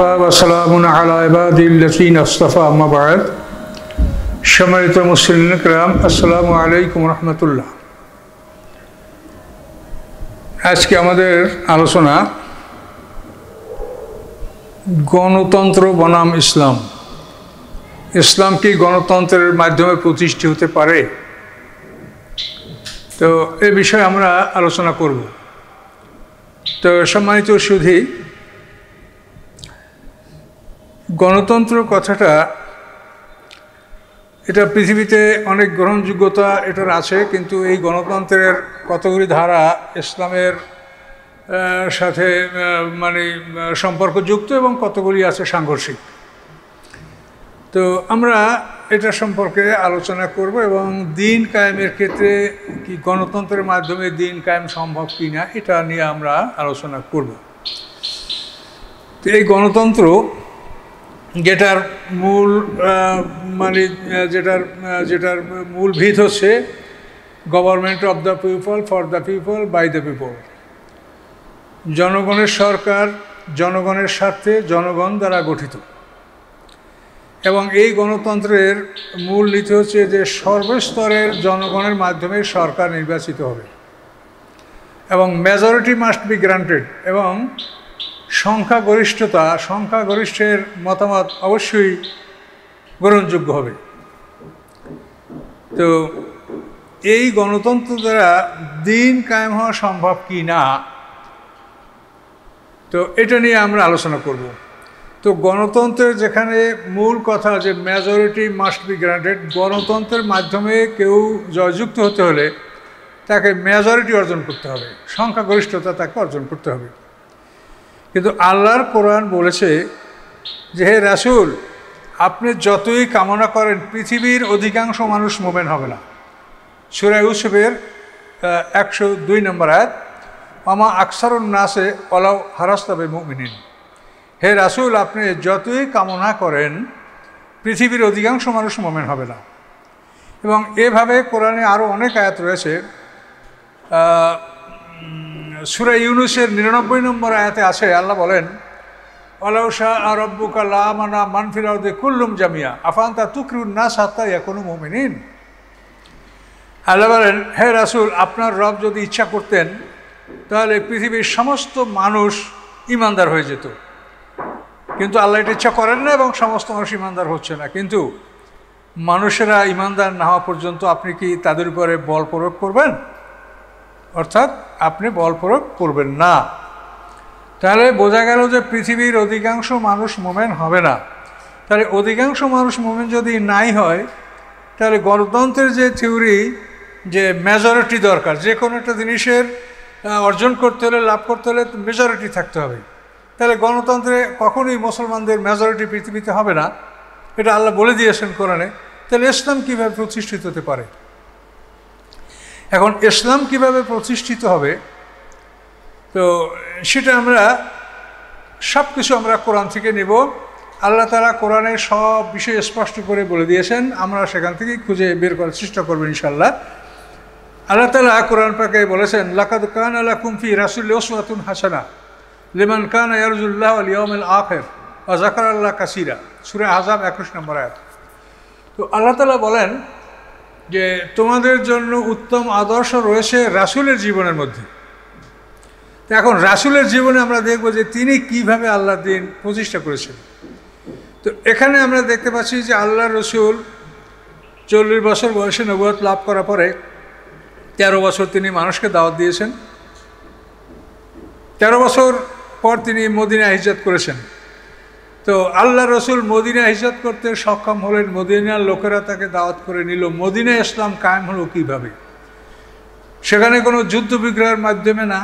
সম্মানিত মুসলিম আজকে আমাদের আলোচনা গণতন্ত্র বনাম ইসলাম ইসলাম কি গণতন্ত্রের মাধ্যমে প্রতিষ্ঠিত হতে পারে তো এ বিষয়ে আমরা আলোচনা করব তো সম্মানিত সুধী গণতন্ত্র কথাটা এটা পৃথিবীতে অনেক গ্রহণযোগ্যতা এটার আছে কিন্তু এই গণতন্ত্রের কতগুলি ধারা ইসলামের সাথে মানে সম্পর্কযুক্ত এবং কতগুলি আছে সাংঘর্ষিক তো আমরা এটা সম্পর্কে আলোচনা করব এবং দিন কায়েমের ক্ষেত্রে কি গণতন্ত্রের মাধ্যমে দিন কায়েম সম্ভব কি না এটা নিয়ে আমরা আলোচনা করব তো এই গণতন্ত্র যেটার মূল মানে যেটার যেটার মূল ভিত হচ্ছে government of the people for the people by the people জনগণের সরকার জনগণের স্বার্থে জনগণ দ্বারা গঠিত এবং এই গণতন্ত্রের মূল নীতি হচ্ছে যে সর্বস্তরের জনগণের মাধ্যমে সরকার নির্বাচিত হবে এবং মেজরিটি মাস্ট বি গ্রান্টেড এবং সংখ্যাগরিষ্ঠতা সংখ্যাগরিষ্ঠের মতামত অবশ্যই গ্রহণযোগ্য হবে তো এই গণতন্ত্র দ্বারা দিন কায়েম হওয়া সম্ভব কি না তো এটা নিয়ে আমরা আলোচনা করব তো গণতন্ত্রের যেখানে মূল কথা যে মেজরিটি মাস্ট বি গ্রান্টেড গণতন্ত্রের মাধ্যমে কেউ জয়যুক্ত হতে হলে তাকে মেজরিটি অর্জন করতে হবে সংখ্যাগরিষ্ঠতা তাকে অর্জন করতে হবে কিন্তু আল্লাহর কোরআন বলেছে যে হে রাসুল আপনি যতই কামনা করেন পৃথিবীর অধিকাংশ মানুষ মোমেন হবে না সুরাই ইউসুফের একশো দুই নম্বর আয়াত মামা আকসারুন নাসে অলাউ হারাস্তাবে মুমিনিন হে রাসুল আপনি যতই কামনা করেন পৃথিবীর অধিকাংশ মানুষ মোমেন হবে না এবং এভাবে কোরআনে আরও অনেক আয়াত রয়েছে সুরা ইউনুসের নিরানব্বই নম্বর আয়াতে আছে আল্লাহ বলেন অলাউশা আরব্বুকা লামানা মানফিরাউদে কুল্লুম জামিয়া আফান্তা তুকরুন না সাত্তা এখনো মোমিনিন আল্লাহ বলেন হে রাসুল আপনার রব যদি ইচ্ছা করতেন তাহলে পৃথিবীর সমস্ত মানুষ ইমানদার হয়ে যেত কিন্তু আল্লাহ এটা ইচ্ছা করেন না এবং সমস্ত মানুষ ইমানদার হচ্ছে না কিন্তু মানুষেরা ইমানদার না হওয়া পর্যন্ত আপনি কি তাদের উপরে বল প্রয়োগ করবেন অর্থাৎ আপনি বল প্রয়োগ করবেন না তাহলে বোঝা গেল যে পৃথিবীর অধিকাংশ মানুষ মোমেন হবে না তাহলে অধিকাংশ মানুষ মোমেন যদি নাই হয় তাহলে গণতন্ত্রের যে থিওরি যে মেজরিটি দরকার যে কোনো একটা জিনিসের অর্জন করতে হলে লাভ করতে হলে মেজরিটি থাকতে হবে তাহলে গণতন্ত্রে কখনোই মুসলমানদের মেজরিটি পৃথিবীতে হবে না এটা আল্লাহ বলে দিয়েছেন কোরআনে তাহলে ইসলাম কীভাবে প্রতিষ্ঠিত হতে পারে এখন ইসলাম কিভাবে প্রতিষ্ঠিত হবে তো সেটা আমরা সব কিছু আমরা কোরআন থেকে নেব আল্লাহ তালা কোরআনে সব বিষয় স্পষ্ট করে বলে দিয়েছেন আমরা সেখান থেকে খুঁজে বের করার চেষ্টা করবো ইনশাল্লাহ আল্লাহ তালা কোরআন পাকে বলেছেন লাকাদ কান আল্লাহ কুমফি রাসুল ওসমাতুন হাসানা লিমান কান ইয়ারজুল্লাহ আলিয়মেল আফের ও জাকার আল্লাহ কাসিরা সুরে আজাম একুশ নম্বর আয়াত তো আল্লাহ তালা বলেন যে তোমাদের জন্য উত্তম আদর্শ রয়েছে রাসুলের জীবনের মধ্যে এখন রাসুলের জীবনে আমরা দেখব যে তিনি কিভাবে আল্লাহ দিন প্রতিষ্ঠা করেছেন তো এখানে আমরা দেখতে পাচ্ছি যে আল্লাহ রসুল চল্লিশ বছর বয়সে নবুয়ত লাভ করার পরে তেরো বছর তিনি মানুষকে দাওয়াত দিয়েছেন তেরো বছর পর তিনি মদিনা হিজাত করেছেন তো আল্লাহ রসুল মদিনা হিজত করতে সক্ষম হলেন মদিনার লোকেরা তাকে দাওয়াত করে নিল মদিনা ইসলাম কায়েম হলো কীভাবে সেখানে কোনো যুদ্ধ বিগ্রহের মাধ্যমে না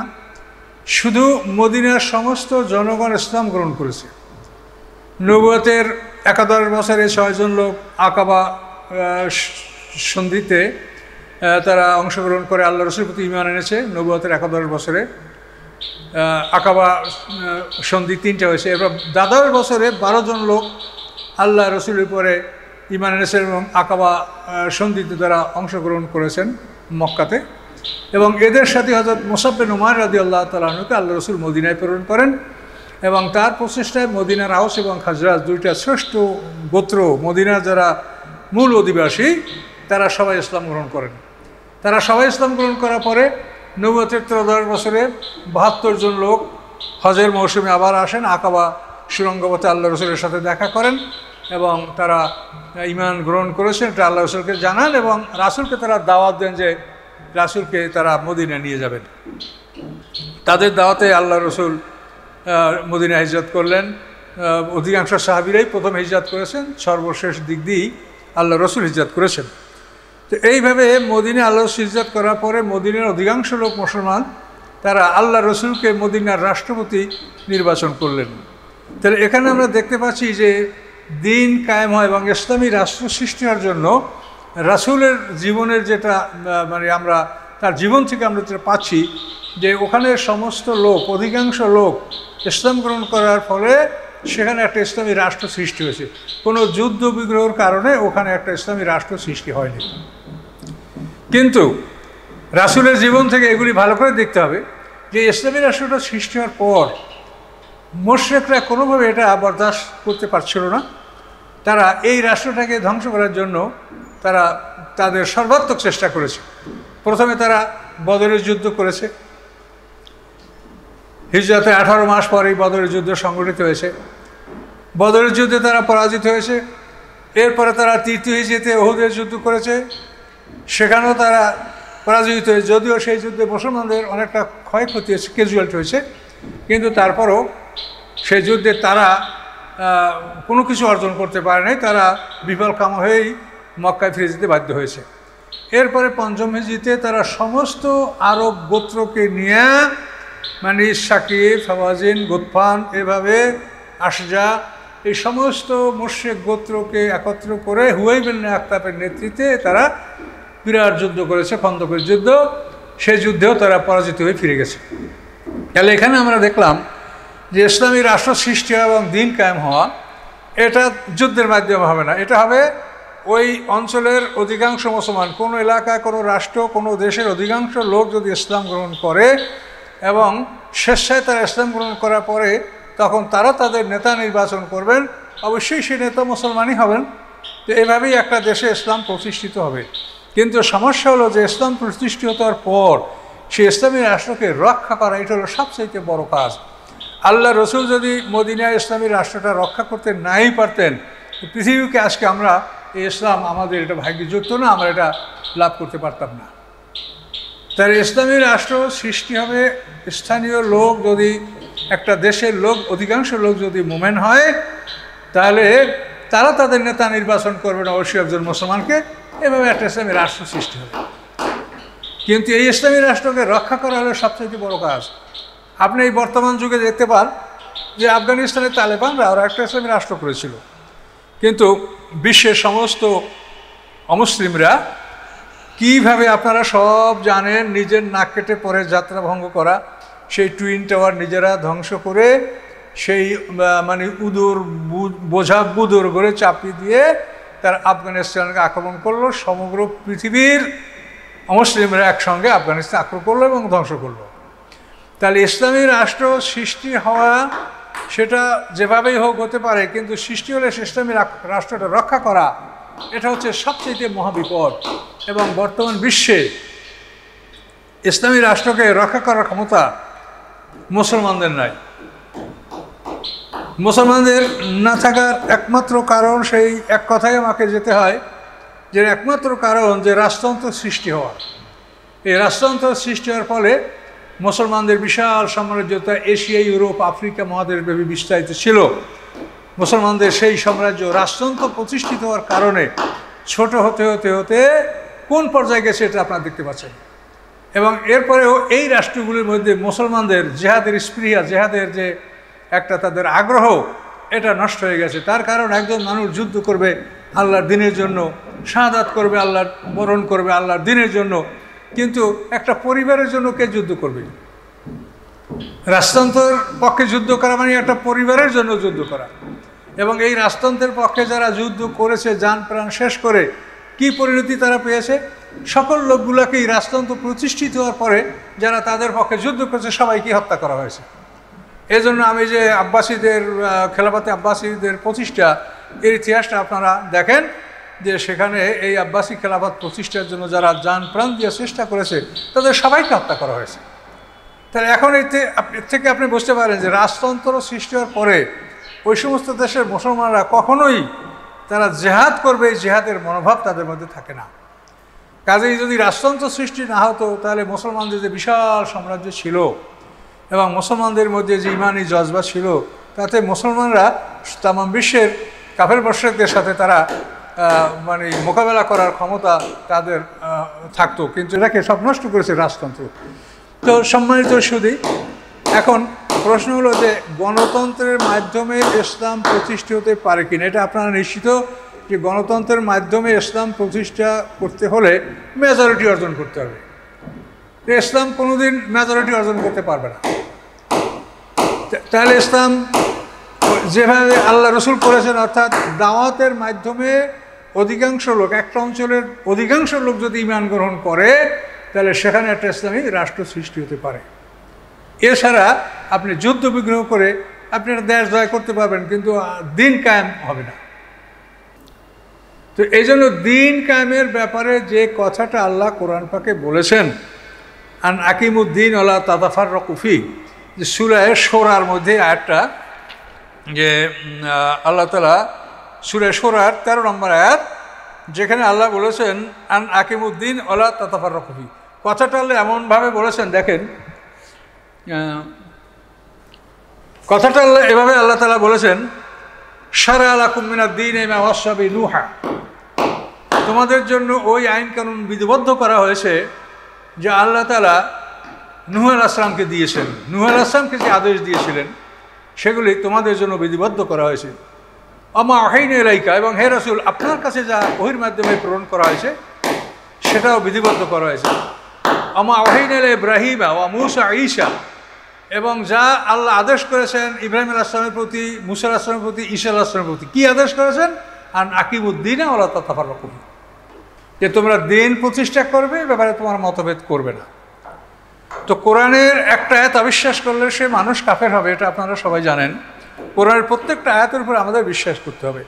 শুধু মদিনার সমস্ত জনগণ ইসলাম গ্রহণ করেছে নবতের একাদশ বছরে ছয়জন লোক আকাবা সন্ধিতে তারা অংশগ্রহণ করে আল্লাহ রসুল প্রতি ইমান এনেছে নবতের একাদশ বছরে আকাবা সন্ধি তিনটা হয়েছে এবার দাদার বছরে বারো জন লোক আল্লাহ রসুলের পরে ইমান এনেছেন এবং আকাবা সন্ধিতে তারা অংশগ্রহণ করেছেন মক্কাতে এবং এদের সাথে হজরত মোসাফে নুমার রাজি আল্লাহ তালকে আল্লাহ রসুল মদিনায় প্রেরণ করেন এবং তার প্রচেষ্টায় মদিনার হাউস এবং খাজরাজ দুইটা শ্রেষ্ঠ গোত্র মদিনার যারা মূল অধিবাসী তারা সবাই ইসলাম গ্রহণ করেন তারা সবাই ইসলাম গ্রহণ করার পরে নবতের ত্রদশ বছরে বাহাত্তর জন লোক হজের মৌসুমে আবার আসেন আকাবা সুরঙ্গপথে আল্লাহ রসুলের সাথে দেখা করেন এবং তারা ইমান গ্রহণ করেছেন এটা আল্লাহ রসুলকে জানান এবং রাসুলকে তারা দাওয়াত দেন যে রাসুলকে তারা মদিনা নিয়ে যাবেন তাদের দাওয়াতে আল্লাহ রসুল মদিনা হিজরত করলেন অধিকাংশ সাহাবিরাই প্রথম হিজরত করেছেন সর্বশেষ দিক দিয়েই আল্লাহ রসুল হিজরত করেছেন তো এইভাবে মদিনা আল্লাহ সিজাত করার পরে মদিনার অধিকাংশ লোক মুসলমান তারা আল্লাহ রসুলকে মদিনার রাষ্ট্রপতি নির্বাচন করলেন তাহলে এখানে আমরা দেখতে পাচ্ছি যে দিন কায়েম হয় এবং ইসলামী রাষ্ট্র সৃষ্টি হওয়ার জন্য রাসুলের জীবনের যেটা মানে আমরা তার জীবন থেকে আমরা যেটা পাচ্ছি যে ওখানে সমস্ত লোক অধিকাংশ লোক ইসলাম গ্রহণ করার ফলে সেখানে একটা ইসলামী রাষ্ট্র সৃষ্টি হয়েছে কোনো যুদ্ধ বিগ্রহের কারণে ওখানে একটা ইসলামী রাষ্ট্র সৃষ্টি হয়নি কিন্তু রাসুলের জীবন থেকে এগুলি ভালো করে দেখতে হবে যে ইসলামী রাষ্ট্রটা সৃষ্টি হওয়ার পর মোশ্রেকরা কোনোভাবে এটা বরদাস্ত করতে পারছিল না তারা এই রাষ্ট্রটাকে ধ্বংস করার জন্য তারা তাদের সর্বাত্মক চেষ্টা করেছে প্রথমে তারা বদরের যুদ্ধ করেছে হিজরাতে আঠারো মাস পরেই বদরের যুদ্ধ সংগঠিত হয়েছে বদরের যুদ্ধে তারা পরাজিত হয়েছে এরপরে তারা তৃতীয় যেতে ওহুদের যুদ্ধ করেছে সেখানেও তারা পরাজিত হয়েছে যদিও সেই যুদ্ধে মুসলমানদের অনেকটা ক্ষয়ক্ষতি হয়েছে ক্যাজুয়ালটি হয়েছে কিন্তু তারপরও সেই যুদ্ধে তারা কোনো কিছু অর্জন করতে পারে নাই তারা বিফল কাম হয়েই মক্কায় ফিরে যেতে বাধ্য হয়েছে এরপরে পঞ্চম হিজিতে তারা সমস্ত আরব গোত্রকে নিয়ে মানে সাকিব ফাওয়াজিন গুৎফান এভাবে আশজা এই সমস্ত মোর্শেক গোত্রকে একত্র করে বিন আখতাবের নেতৃত্বে তারা বিরাট যুদ্ধ করেছে খন্দকের যুদ্ধ সে যুদ্ধেও তারা পরাজিত হয়ে ফিরে গেছে তাহলে এখানে আমরা দেখলাম যে ইসলামী রাষ্ট্র সৃষ্টি হওয়া এবং দিন কায়েম হওয়া এটা যুদ্ধের মাধ্যমে হবে না এটা হবে ওই অঞ্চলের অধিকাংশ মুসলমান কোনো এলাকা কোনো রাষ্ট্র কোনো দেশের অধিকাংশ লোক যদি ইসলাম গ্রহণ করে এবং স্বেচ্ছায় তারা ইসলাম গ্রহণ করার পরে তখন তারা তাদের নেতা নির্বাচন করবেন অবশ্যই সে নেতা মুসলমানই হবেন তো এভাবেই একটা দেশে ইসলাম প্রতিষ্ঠিত হবে কিন্তু সমস্যা হলো যে ইসলাম প্রতিষ্ঠিততার পর সে ইসলামী রাষ্ট্রকে রক্ষা করা এটা হলো সবচেয়ে বড় কাজ আল্লাহ রসুল যদি মদিনা ইসলামী রাষ্ট্রটা রক্ষা করতে নাই পারতেন পৃথিবীকে আজকে আমরা এই ইসলাম আমাদের এটা ভাগ্যযুক্ত না আমরা এটা লাভ করতে পারতাম না তার ইসলামী রাষ্ট্র সৃষ্টি হবে স্থানীয় লোক যদি একটা দেশের লোক অধিকাংশ লোক যদি মোমেন হয় তাহলে তারা তাদের নেতা নির্বাচন করবে না অবশ্যই একজন মুসলমানকে এভাবে একটা ইসলামী রাষ্ট্র সৃষ্টি হবে কিন্তু এই ইসলামী রাষ্ট্রকে রক্ষা করা হলে সবচেয়ে বড় কাজ আপনি এই বর্তমান যুগে দেখতে পান যে আফগানিস্তানের তালেবানরা ওরা একটা ইসলামী রাষ্ট্র করেছিল কিন্তু বিশ্বের সমস্ত অমুসলিমরা কিভাবে আপনারা সব জানেন নিজের নাক কেটে পরে যাত্রা ভঙ্গ করা সেই টুইন টাওয়ার নিজেরা ধ্বংস করে সেই মানে উদুর বোঝা বুদুর করে চাপিয়ে দিয়ে তারা আফগানিস্তানকে আক্রমণ করলো সমগ্র পৃথিবীর মুসলিমরা একসঙ্গে আফগানিস্তান আক্রমণ করলো এবং ধ্বংস করলো তাহলে ইসলামী রাষ্ট্র সৃষ্টি হওয়া সেটা যেভাবেই হোক হতে পারে কিন্তু সৃষ্টি হলে ইসলামী রাষ্ট্রটা রক্ষা করা এটা হচ্ছে সবচেয়ে মহাবিপদ এবং বর্তমান বিশ্বে ইসলামী রাষ্ট্রকে রক্ষা করার ক্ষমতা মুসলমানদের নাই মুসলমানদের না থাকার একমাত্র কারণ সেই এক কথাই আমাকে যেতে হয় যে একমাত্র কারণ যে রাজতন্ত্র সৃষ্টি হওয়া এই রাজতন্ত্র সৃষ্টি হওয়ার ফলে মুসলমানদের বিশাল সাম্রাজ্যতা এশিয়া ইউরোপ আফ্রিকা ব্যাপী বিস্তারিত ছিল মুসলমানদের সেই সাম্রাজ্য রাজতন্ত্র প্রতিষ্ঠিত হওয়ার কারণে ছোট হতে হতে হতে কোন পর্যায়ে গেছে এটা আপনারা দেখতে পাচ্ছেন এবং এরপরেও এই রাষ্ট্রগুলির মধ্যে মুসলমানদের জেহাদের স্প্রিয়া জেহাদের যে একটা তাদের আগ্রহ এটা নষ্ট হয়ে গেছে তার কারণ একজন মানুষ যুদ্ধ করবে আল্লাহর দিনের জন্য সাদাত করবে আল্লাহর বরণ করবে আল্লাহর দিনের জন্য কিন্তু একটা পরিবারের জন্য কে যুদ্ধ করবে রাজতন্ত্রের পক্ষে যুদ্ধ করা মানে একটা পরিবারের জন্য যুদ্ধ করা এবং এই রাজতন্ত্রের পক্ষে যারা যুদ্ধ করেছে যান প্রাণ শেষ করে কি পরিণতি তারা পেয়েছে সকল এই রাজতন্ত্র প্রতিষ্ঠিত হওয়ার পরে যারা তাদের পক্ষে যুদ্ধ করেছে সবাইকে হত্যা করা হয়েছে এজন্য আমি যে আব্বাসীদের খেলাপাতে আব্বাসীদের প্রতিষ্ঠা এর ইতিহাসটা আপনারা দেখেন যে সেখানে এই আব্বাসী খেলাপাত প্রতিষ্ঠার জন্য যারা যান প্রাণ দিয়ে চেষ্টা করেছে তাদের সবাইকে হত্যা করা হয়েছে তাহলে এখন এতে থেকে আপনি বুঝতে পারেন যে রাজতন্ত্র সৃষ্টি হওয়ার পরে ওই সমস্ত দেশের মুসলমানরা কখনোই তারা জেহাদ করবে এই জেহাদের মনোভাব তাদের মধ্যে থাকে না কাজেই যদি রাজতন্ত্র সৃষ্টি না হতো তাহলে মুসলমানদের যে বিশাল সাম্রাজ্য ছিল এবং মুসলমানদের মধ্যে যে ইমানি জজবা ছিল তাতে মুসলমানরা তামাম বিশ্বের কাফের বর্ষকদের সাথে তারা মানে মোকাবেলা করার ক্ষমতা তাদের থাকতো কিন্তু এটাকে সব নষ্ট করেছে রাজতন্ত্র তো সম্মানিত শুধু এখন প্রশ্ন হলো যে গণতন্ত্রের মাধ্যমে ইসলাম প্রতিষ্ঠিত হতে পারে কিনা এটা আপনারা নিশ্চিত যে গণতন্ত্রের মাধ্যমে ইসলাম প্রতিষ্ঠা করতে হলে মেজরিটি অর্জন করতে হবে ইসলাম কোনোদিন মেজরিটি অর্জন করতে পারবে না তাহলে ইসলাম যেভাবে আল্লাহ রসুল করেছেন অর্থাৎ দাওয়াতের মাধ্যমে অধিকাংশ লোক একটা অঞ্চলের অধিকাংশ লোক যদি ইমান গ্রহণ করে তাহলে সেখানে একটা ইসলামী রাষ্ট্র সৃষ্টি হতে পারে এছাড়া আপনি যুদ্ধ বিগ্রহ করে আপনি একটা দেশ জয় করতে পারবেন কিন্তু দিন কায়েম হবে না তো এই জন্য দিন কায়েমের ব্যাপারে যে কথাটা আল্লাহ কোরআন পাকে বলেছেন আন আকিমুদ্দিন আল্লাহ তাদাফার রকুফি যে সুরায় সোরার মধ্যে আয়াতটা যে আল্লাহ তালা সুরায় সোরার তেরো নম্বর আয়াত যেখানে আল্লাহ বলেছেন আন আকিমুদ্দিন আল্লাহ তাতাফার রকুফি কথাটা আল্লাহ এমনভাবে বলেছেন দেখেন কথাটা আল্লাহ এভাবে আল্লাহ তালা বলেছেন সারা আলাকুম মিনা দিন এমা ওয়াসাবি নুহা তোমাদের জন্য ওই আইন কানুন বিধিবদ্ধ করা হয়েছে যে আল্লাহ তালা নুহ আল আসলামকে দিয়েছেন নুহ আল আসলামকে যে আদেশ দিয়েছিলেন সেগুলি তোমাদের জন্য বিধিবদ্ধ করা হয়েছে আমা অহাইন এলাইকা এবং হে রাসুল আপনার কাছে যা ওহির মাধ্যমে প্রেরণ করা হয়েছে সেটাও বিধিবদ্ধ করা হয়েছে আমা অহাইন এলাই ইব্রাহিমা ও মুসা ঈশা এবং যা আল্লাহ আদেশ করেছেন ইব্রাহিম আসলামের প্রতি মুসার আসলামের প্রতি ঈশা আসলামের প্রতি কী আদেশ করেছেন আর উদ্দিন আল্লাহ তাফার রকম যে তোমরা দিন প্রতিষ্ঠা করবে ব্যাপারে তোমার মতভেদ করবে না তো কোরআনের একটা আয়াত আবিশ্বাস করলে সে মানুষ কাফের হবে এটা আপনারা সবাই জানেন কোরআনের প্রত্যেকটা আয়াতের উপর আমাদের বিশ্বাস করতে হবে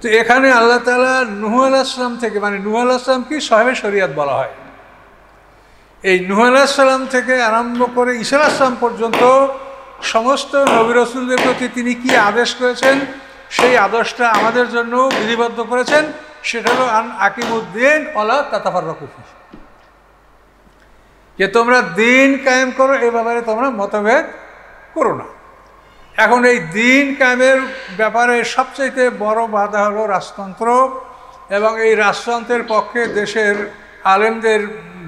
তো এখানে আল্লাহ তালা নুহ আল্লাহ আসলাম থেকে মানে নুহ আল্লাহ কি সাহেবের শরিয়াত বলা হয় এই নুহ আলাহিসাল্লাম থেকে আরম্ভ করে ইসালাম পর্যন্ত সমস্ত নবী রসুলদের প্রতি তিনি কি আদেশ করেছেন সেই আদর্শটা আমাদের জন্য বিধিবদ্ধ করেছেন সেটা হলো আন আকিমুদ্দিন অলা কাতাফার রকুফি যে তোমরা দিন কায়েম করো এ ব্যাপারে তোমরা মতভেদ করো না এখন এই দিন কায়েমের ব্যাপারে সবচাইতে বড় বাধা হলো রাজতন্ত্র এবং এই রাজতন্ত্রের পক্ষে দেশের আলেমদের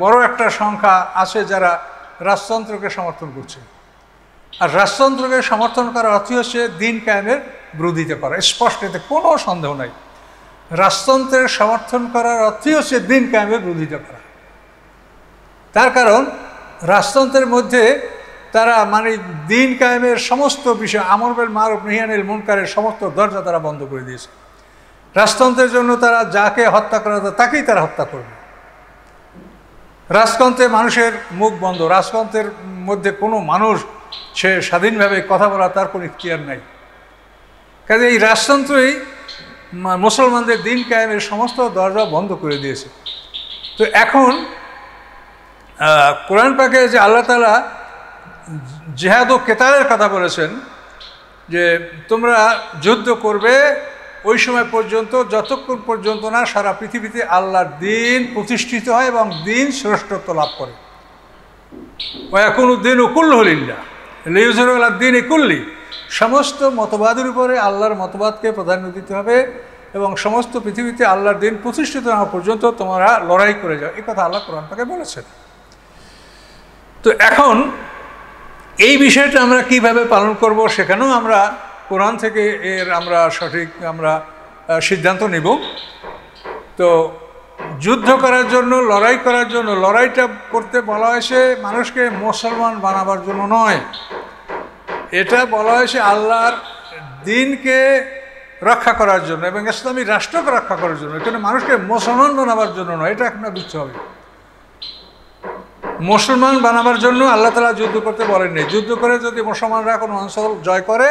বড় একটা সংখ্যা আছে যারা রাজতন্ত্রকে সমর্থন করছে আর রাজতন্ত্রকে সমর্থন করার অর্থই হচ্ছে দিন কায়েমের বিরোধিতা করা স্পষ্ট এতে কোনো সন্দেহ নাই রাজতন্ত্রের সমর্থন করার অর্থই হচ্ছে দিন কায়েমের বিরোধিতা করা তার কারণ রাজতন্ত্রের মধ্যে তারা মানে দিন কায়েমের সমস্ত বিষয় আমরবেল মারুফ নিহানের মনকারের সমস্ত দরজা তারা বন্ধ করে দিয়েছে রাজতন্ত্রের জন্য তারা যাকে হত্যা করা তাকেই তারা হত্যা করবে রাজতন্ত্রে মানুষের মুখ বন্ধ রাজতন্ত্রের মধ্যে কোনো মানুষ সে স্বাধীনভাবে কথা বলা তার কোনো ইখতিয়ার নাই কাজে এই রাজতন্ত্রই মুসলমানদের দিন কায়েমের সমস্ত দরজা বন্ধ করে দিয়েছে তো এখন কোরআন পাকে যে আল্লাহ তালা জেহাদ ও কেতারের কথা বলেছেন যে তোমরা যুদ্ধ করবে ওই সময় পর্যন্ত যতক্ষণ পর্যন্ত না সারা পৃথিবীতে আল্লাহর দিন প্রতিষ্ঠিত হয় এবং দিন শ্রেষ্ঠত্ব লাভ করে ও এখন উদ্দিন উকুল হলিল্লা না আল্লাহ দিন একুল্লি সমস্ত মতবাদের উপরে আল্লাহর মতবাদকে প্রাধান্য দিতে হবে এবং সমস্ত পৃথিবীতে আল্লাহর দিন প্রতিষ্ঠিত না পর্যন্ত তোমরা লড়াই করে যাও এ কথা আল্লাহ কোরআন তাকে বলেছেন তো এখন এই বিষয়টা আমরা কিভাবে পালন করব সেখানেও আমরা কোরআন থেকে এর আমরা সঠিক আমরা সিদ্ধান্ত নিব তো যুদ্ধ করার জন্য লড়াই করার জন্য লড়াইটা করতে বলা হয়েছে মানুষকে মুসলমান বানাবার জন্য নয় এটা বলা হয়েছে আল্লাহর দিনকে রক্ষা করার জন্য এবং ইসলামী রাষ্ট্রকে রক্ষা করার জন্য এখানে মানুষকে মুসলমান বানাবার জন্য নয় এটা এখন বুঝতে হবে মুসলমান বানাবার জন্য আল্লাহ তালা যুদ্ধ করতে বলেননি যুদ্ধ করে যদি মুসলমানরা কোনো অঞ্চল জয় করে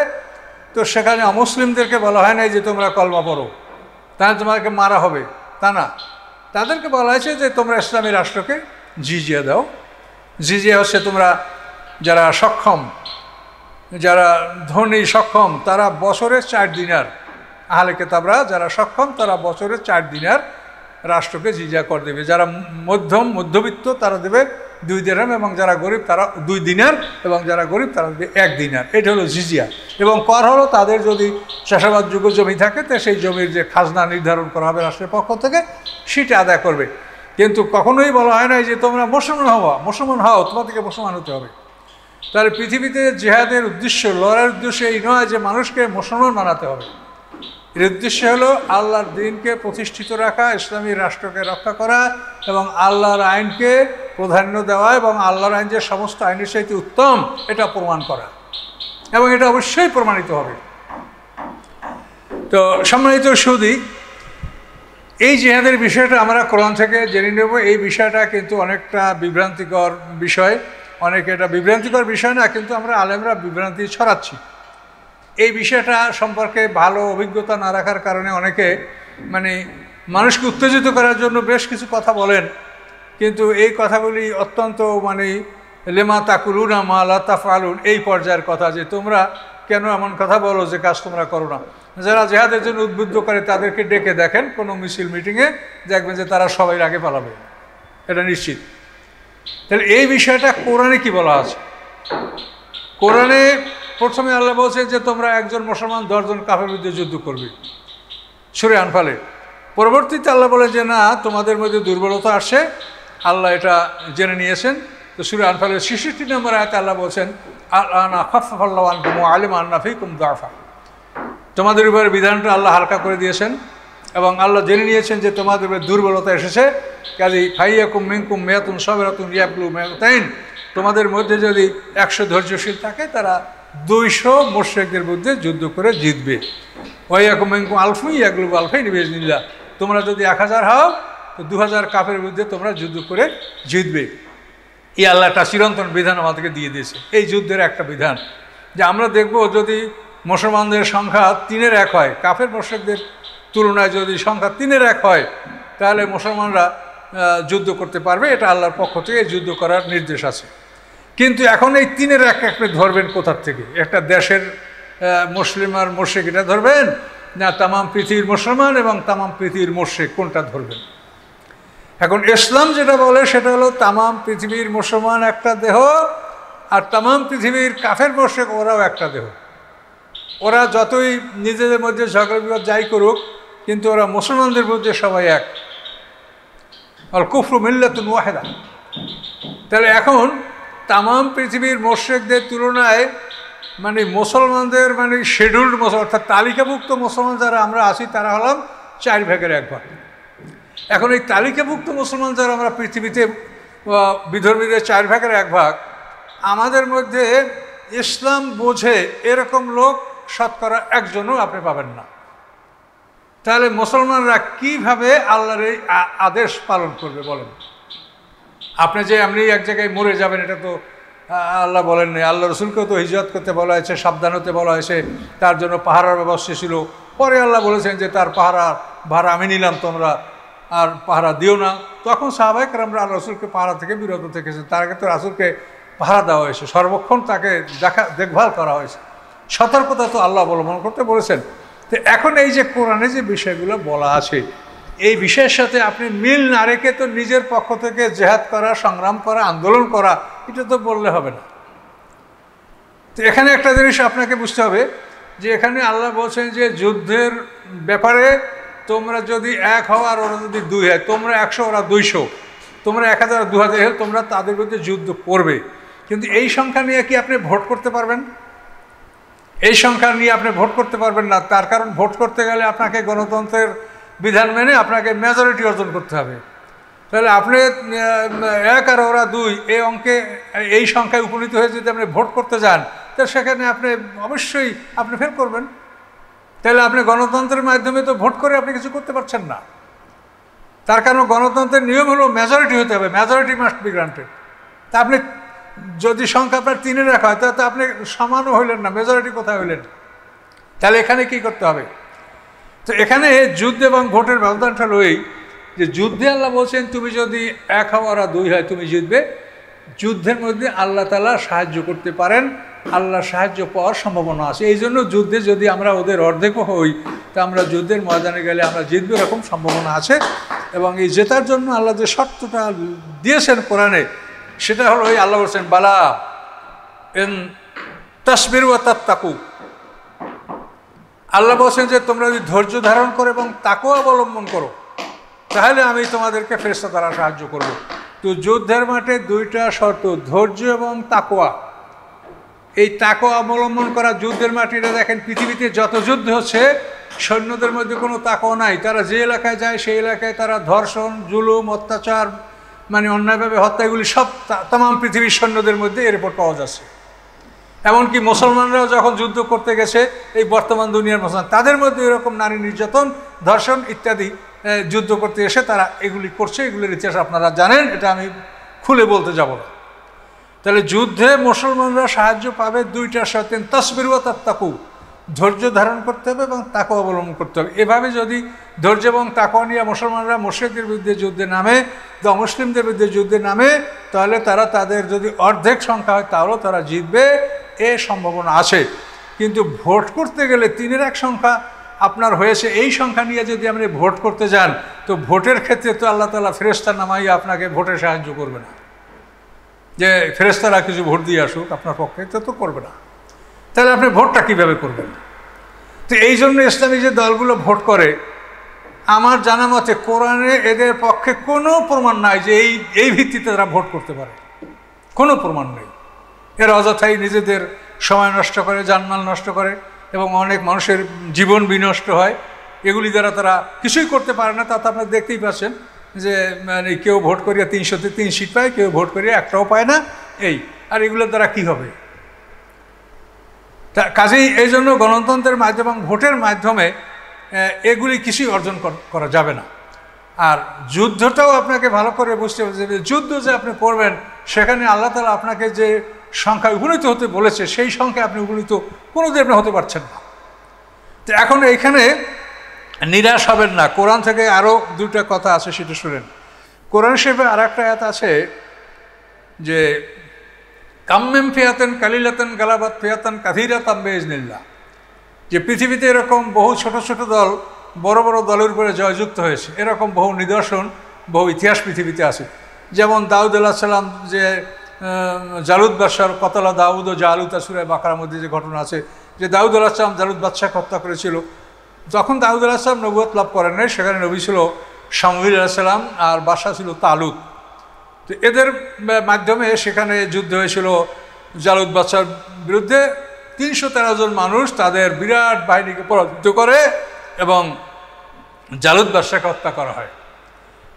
তো সেখানে অমুসলিমদেরকে বলা হয় নাই যে তোমরা কলমা পড়ো তাহলে তোমাকে মারা হবে তা না তাদেরকে বলা হয়েছে যে তোমরা ইসলামী রাষ্ট্রকে জিজিয়ে দাও জিজিয়া হচ্ছে তোমরা যারা সক্ষম যারা ধনী সক্ষম তারা বছরে চার দিনার আহলে কেতাবরা যারা সক্ষম তারা বছরে চার দিনার রাষ্ট্রকে জিজা কর দেবে যারা মধ্যম মধ্যবিত্ত তারা দেবে দুই দিনার এবং যারা গরিব তারা দুই দিনার এবং যারা গরিব তারা দেবে এক দিনার এটা হলো জিজিয়া এবং কর হলো তাদের যদি চাষাবাদযোগ্য জমি থাকে তো সেই জমির যে খাজনা নির্ধারণ করা হবে রাষ্ট্রের পক্ষ থেকে সেটা আদায় করবে কিন্তু কখনোই বলা হয় নাই যে তোমরা মুসলমান হওয়া মুসলমান তোমার থেকে মুসলমান হতে হবে তাহলে পৃথিবীতে জেহাদের উদ্দেশ্য লড়াইয়ের উদ্দেশ্য এই নয় যে মানুষকে মুসলমান বানাতে হবে এর উদ্দেশ্য হলো আল্লাহর দিনকে প্রতিষ্ঠিত রাখা ইসলামী রাষ্ট্রকে রক্ষা করা এবং আল্লাহর আইনকে প্রাধান্য দেওয়া এবং আল্লাহর আইন যে সমস্ত আইনের সাথে উত্তম এটা প্রমাণ করা এবং এটা অবশ্যই প্রমাণিত হবে তো সম্মানিত সুদী এই জেহাদের বিষয়টা আমরা কোরআন থেকে জেনে নেব এই বিষয়টা কিন্তু অনেকটা বিভ্রান্তিকর বিষয় অনেকে এটা বিভ্রান্তিকর বিষয় না কিন্তু আমরা আলেমরা বিভ্রান্তি ছড়াচ্ছি এই বিষয়টা সম্পর্কে ভালো অভিজ্ঞতা না রাখার কারণে অনেকে মানে মানুষকে উত্তেজিত করার জন্য বেশ কিছু কথা বলেন কিন্তু এই কথাগুলি অত্যন্ত মানে লেমা তাকুলুন লতাফ তাফালুন এই পর্যায়ের কথা যে তোমরা কেন এমন কথা বলো যে কাজ তোমরা করো না যারা যেহাদের জন্য উদ্বুদ্ধ করে তাদেরকে ডেকে দেখেন কোনো মিছিল মিটিংয়ে দেখবেন যে তারা সবাই আগে পালাবে এটা নিশ্চিত তাহলে এই বিষয়টা কোরআনে কি বলা আছে কোরআনে প্রথমে আল্লাহ বলছে যে তোমরা একজন মুসলমান দশজন কাফের বিরুদ্ধে যুদ্ধ করবে সুরে আনফালে পরবর্তীতে আল্লাহ বলে যে না তোমাদের মধ্যে দুর্বলতা আসে আল্লাহ এটা জেনে নিয়েছেন তো সুরে আনফালের ছিষট্টি নম্বর আয়তে আল্লাহ বলছেন আলিম আন্নাফি কুম তোমাদের উপরে বিধানটা আল্লাহ হালকা করে দিয়েছেন এবং আল্লাহ জেনে নিয়েছেন যে তোমাদের উপরে দুর্বলতা এসেছে কাজে ফাইয়া কুম মেঙ্কুম মেয়াতুম সবেরাতুম ইয়াবলু মেয়াতাইন তোমাদের মধ্যে যদি একশো ধৈর্যশীল থাকে তারা দুইশো মোর্শেকদের মধ্যে যুদ্ধ করে জিতবে ওই একম আলফুই একলুব আলফাই নিল্লা তোমরা যদি এক হাজার হও তো দু হাজার কাপের বিরুদ্ধে তোমরা যুদ্ধ করে জিতবে এই আল্লাহটা চিরন্তন বিধান আমাদেরকে দিয়ে দিয়েছে এই যুদ্ধের একটা বিধান যে আমরা দেখব যদি মুসলমানদের সংখ্যা তিনের এক হয় কাফের মোশেকদের তুলনায় যদি সংখ্যা তিনের এক হয় তাহলে মুসলমানরা যুদ্ধ করতে পারবে এটা আল্লাহর পক্ষ থেকে যুদ্ধ করার নির্দেশ আছে কিন্তু এখন এই তিনের এক একটা ধরবেন কোথার থেকে একটা দেশের মুসলিম আর মোর্শেক এটা ধরবেন না তামাম পৃথিবীর মুসলমান এবং তামাম পৃথিবীর মোর্শেক কোনটা ধরবেন এখন ইসলাম যেটা বলে সেটা হলো তামাম পৃথিবীর মুসলমান একটা দেহ আর তামাম পৃথিবীর কাফের মোর্শেক ওরাও একটা দেহ ওরা যতই নিজেদের মধ্যে ঝগড়া বিবাদ যাই করুক কিন্তু ওরা মুসলমানদের মধ্যে সবাই এক আর কুফরু মিল্লাতুন ওয়াহেদা তাহলে এখন তামাম পৃথিবীর মোশ্রেকদের তুলনায় মানে মুসলমানদের মানে শেডিউল্ড মুসলমান অর্থাৎ তালিকাভুক্ত মুসলমান যারা আমরা আছি তারা হলাম চার ভাগের এক ভাগ এখন এই তালিকাভুক্ত মুসলমান যারা আমরা পৃথিবীতে বিধর্মীদের চার ভাগের এক ভাগ আমাদের মধ্যে ইসলাম বোঝে এরকম লোক শতকরা একজনও আপনি পাবেন না তাহলে মুসলমানরা কিভাবে আল্লাহর এই আদেশ পালন করবে বলেন আপনি যে এমনি এক জায়গায় মরে যাবেন এটা তো আল্লাহ বলেন আল্লাহ রসুলকেও তো হিজরত করতে বলা হয়েছে সাবধান হতে বলা হয়েছে তার জন্য পাহারার ব্যবস্থা ছিল পরে আল্লাহ বলেছেন যে তার পাহারা ভাড়া আমি নিলাম তোমরা আর পাহারা দিও না তখন সাহাবাহিক আমরা আল্লাহ রসুলকে পাহারা থেকে বিরত থেকেছি তার আগে তো রাসুলকে পাহারা দেওয়া হয়েছে সর্বক্ষণ তাকে দেখা দেখভাল করা হয়েছে সতর্কতা তো আল্লাহ অবলম্বন করতে বলেছেন তো এখন এই যে কোরআনে যে বিষয়গুলো বলা আছে এই বিষয়ের সাথে আপনি মিল না রেখে তো নিজের পক্ষ থেকে জেহাদ করা সংগ্রাম করা আন্দোলন করা এটা তো বললে হবে না তো এখানে একটা জিনিস আপনাকে বুঝতে হবে যে এখানে আল্লাহ বলছেন যে যুদ্ধের ব্যাপারে তোমরা যদি এক হও আর ওরা যদি দুই হয় তোমরা একশো ওরা দুইশো তোমরা এক হাজার দু হাজার হলে তোমরা তাদের বিরুদ্ধে যুদ্ধ করবে কিন্তু এই সংখ্যা নিয়ে কি আপনি ভোট করতে পারবেন এই সংখ্যা নিয়ে আপনি ভোট করতে পারবেন না তার কারণ ভোট করতে গেলে আপনাকে গণতন্ত্রের বিধান মেনে আপনাকে মেজরিটি অর্জন করতে হবে তাহলে আপনি এক আর ওরা দুই এই অঙ্কে এই সংখ্যায় উপনীত হয়ে যদি আপনি ভোট করতে যান তো সেখানে আপনি অবশ্যই আপনি ফেল করবেন তাহলে আপনি গণতন্ত্রের মাধ্যমে তো ভোট করে আপনি কিছু করতে পারছেন না তার কারণ গণতন্ত্রের নিয়ম হলো মেজরিটি হতে হবে মেজরিটি মাস্ট বি গ্রান্টেড তা আপনি যদি সংখ্যা আপনার তিনে রাখা হয় তাহলে আপনি সমানও হইলেন না মেজরিটি কোথায় হইলেন তাহলে এখানে কি করতে হবে তো এখানে যুদ্ধ এবং ভোটের ব্যবধানটা রয়েই যে যুদ্ধে আল্লাহ বলছেন তুমি যদি এক হওয়ার আর দুই হয় তুমি জিতবে যুদ্ধের মধ্যে আল্লাহ তালা সাহায্য করতে পারেন আল্লাহ সাহায্য পাওয়ার সম্ভাবনা আছে এই জন্য যুদ্ধে যদি আমরা ওদের অর্ধেকও হই তা আমরা যুদ্ধের ময়দানে গেলে আমরা জিতবে এরকম সম্ভাবনা আছে এবং এই জেতার জন্য আল্লাহ যে শর্তটা দিয়েছেন কোরআনে সেটা হলো ওই আল্লাহ বলছেন বালা এন তসবির ও তাত্তাকুক আল্লাহ বলছেন যে তোমরা যদি ধৈর্য ধারণ করো এবং তাকেও অবলম্বন করো তাহলে আমি তোমাদেরকে ফেরস্তা দ্বারা সাহায্য করব তো যুদ্ধের মাঠে দুইটা শর্ত ধৈর্য এবং তাকোয়া এই তাকোয়া অবলম্বন করা যুদ্ধের মাটিটা দেখেন পৃথিবীতে যত যুদ্ধ হচ্ছে সৈন্যদের মধ্যে কোনো তাকোয়া নাই তারা যে এলাকায় যায় সেই এলাকায় তারা ধর্ষণ জুলুম অত্যাচার মানে অন্যায়ভাবে হত্যাগুলি সব তাম পৃথিবীর সৈন্যদের মধ্যে এরপর পাওয়া যাচ্ছে এমনকি মুসলমানরাও যখন যুদ্ধ করতে গেছে এই বর্তমান দুনিয়ার মুসলমান তাদের মধ্যে এরকম নারী নির্যাতন ধর্ষণ ইত্যাদি যুদ্ধ করতে এসে তারা এগুলি করছে এগুলির ইতিহাস আপনারা জানেন এটা আমি খুলে বলতে যাব না তাহলে যুদ্ধে মুসলমানরা সাহায্য পাবে দুইটা তসবির তসবিরুয়া তাকু ধৈর্য ধারণ করতে হবে এবং তাকে অবলম্বন করতে হবে এভাবে যদি ধৈর্য এবং তাকওয়া নিয়ে মুসলমানরা মুর্শিদদের বিরুদ্ধে যুদ্ধে নামে বা মুসলিমদের বিরুদ্ধে যুদ্ধে নামে তাহলে তারা তাদের যদি অর্ধেক সংখ্যা হয় তাহলেও তারা জিতবে এ সম্ভাবনা আছে কিন্তু ভোট করতে গেলে তিনের এক সংখ্যা আপনার হয়েছে এই সংখ্যা নিয়ে যদি আপনি ভোট করতে যান তো ভোটের ক্ষেত্রে তো আল্লাহ তালা ফেরেস্তা নামাই আপনাকে ভোটে সাহায্য করবে না যে ফেরেস্তারা কিছু ভোট দিয়ে আসুক আপনার পক্ষে তো তো করবে না তাহলে আপনি ভোটটা কীভাবে করবেন তো এই জন্য ইসলামী যে দলগুলো ভোট করে আমার জানা মতে কোরআনে এদের পক্ষে কোনো প্রমাণ নাই যে এই এই ভিত্তিতে তারা ভোট করতে পারে কোনো প্রমাণ নেই এরা অযথাই নিজেদের সময় নষ্ট করে জানমাল নষ্ট করে এবং অনেক মানুষের জীবন বিনষ্ট হয় এগুলি দ্বারা তারা কিছুই করতে পারে না তা তো আপনারা দেখতেই পাচ্ছেন যে মানে কেউ ভোট করিয়া তিনশোতে তিন সিট পায় কেউ ভোট করিয়া একটাও পায় না এই আর এগুলোর দ্বারা কি হবে তা কাজেই এই জন্য গণতন্ত্রের মাধ্যমে এবং ভোটের মাধ্যমে এগুলি কিছুই অর্জন করা যাবে না আর যুদ্ধটাও আপনাকে ভালো করে বুঝতে হবে যুদ্ধ যে আপনি করবেন সেখানে আল্লাহ তালা আপনাকে যে সংখ্যায় উপনীত হতে বলেছে সেই সংখ্যায় আপনি উপনীত কোনো আপনি হতে পারছেন না তো এখন এখানে নিরাশ হবেন না কোরআন থেকে আরও দুইটা কথা আছে সেটা শুনেন কোরআন শেফে আর একটা এত আছে যে কাম্মেম ফেয়াতেন কালিলাতেন গালাবাদ ফেয়াতেন কাধিরা তাম্বে ইজনিল্লা যে পৃথিবীতে এরকম বহু ছোট ছোট দল বড় বড় দলের উপরে জয়যুক্ত হয়েছে এরকম বহু নিদর্শন বহু ইতিহাস পৃথিবীতে আছে যেমন দাউদ সাল্লাম যে জালুদ বাদশাহ কতলা দাউদ ও জালুদ আসুরায় বাঁকড়ার মধ্যে যে ঘটনা আছে যে দাউদ আলাহাম জালুদ বাদশাহকে হত্যা করেছিল যখন দাউদ আলাহাম নবুয়ত লাভ করেন নাই সেখানে নবী ছিল শামুল আলাহিসাল্লাম আর বাদশাহ ছিল তালুদ তো এদের মাধ্যমে সেখানে যুদ্ধ হয়েছিল জালুদ বাদশার বিরুদ্ধে তিনশো তেরো জন মানুষ তাদের বিরাট বাহিনীকে পরাজিত করে এবং জালুদ বাদশাকে হত্যা করা হয়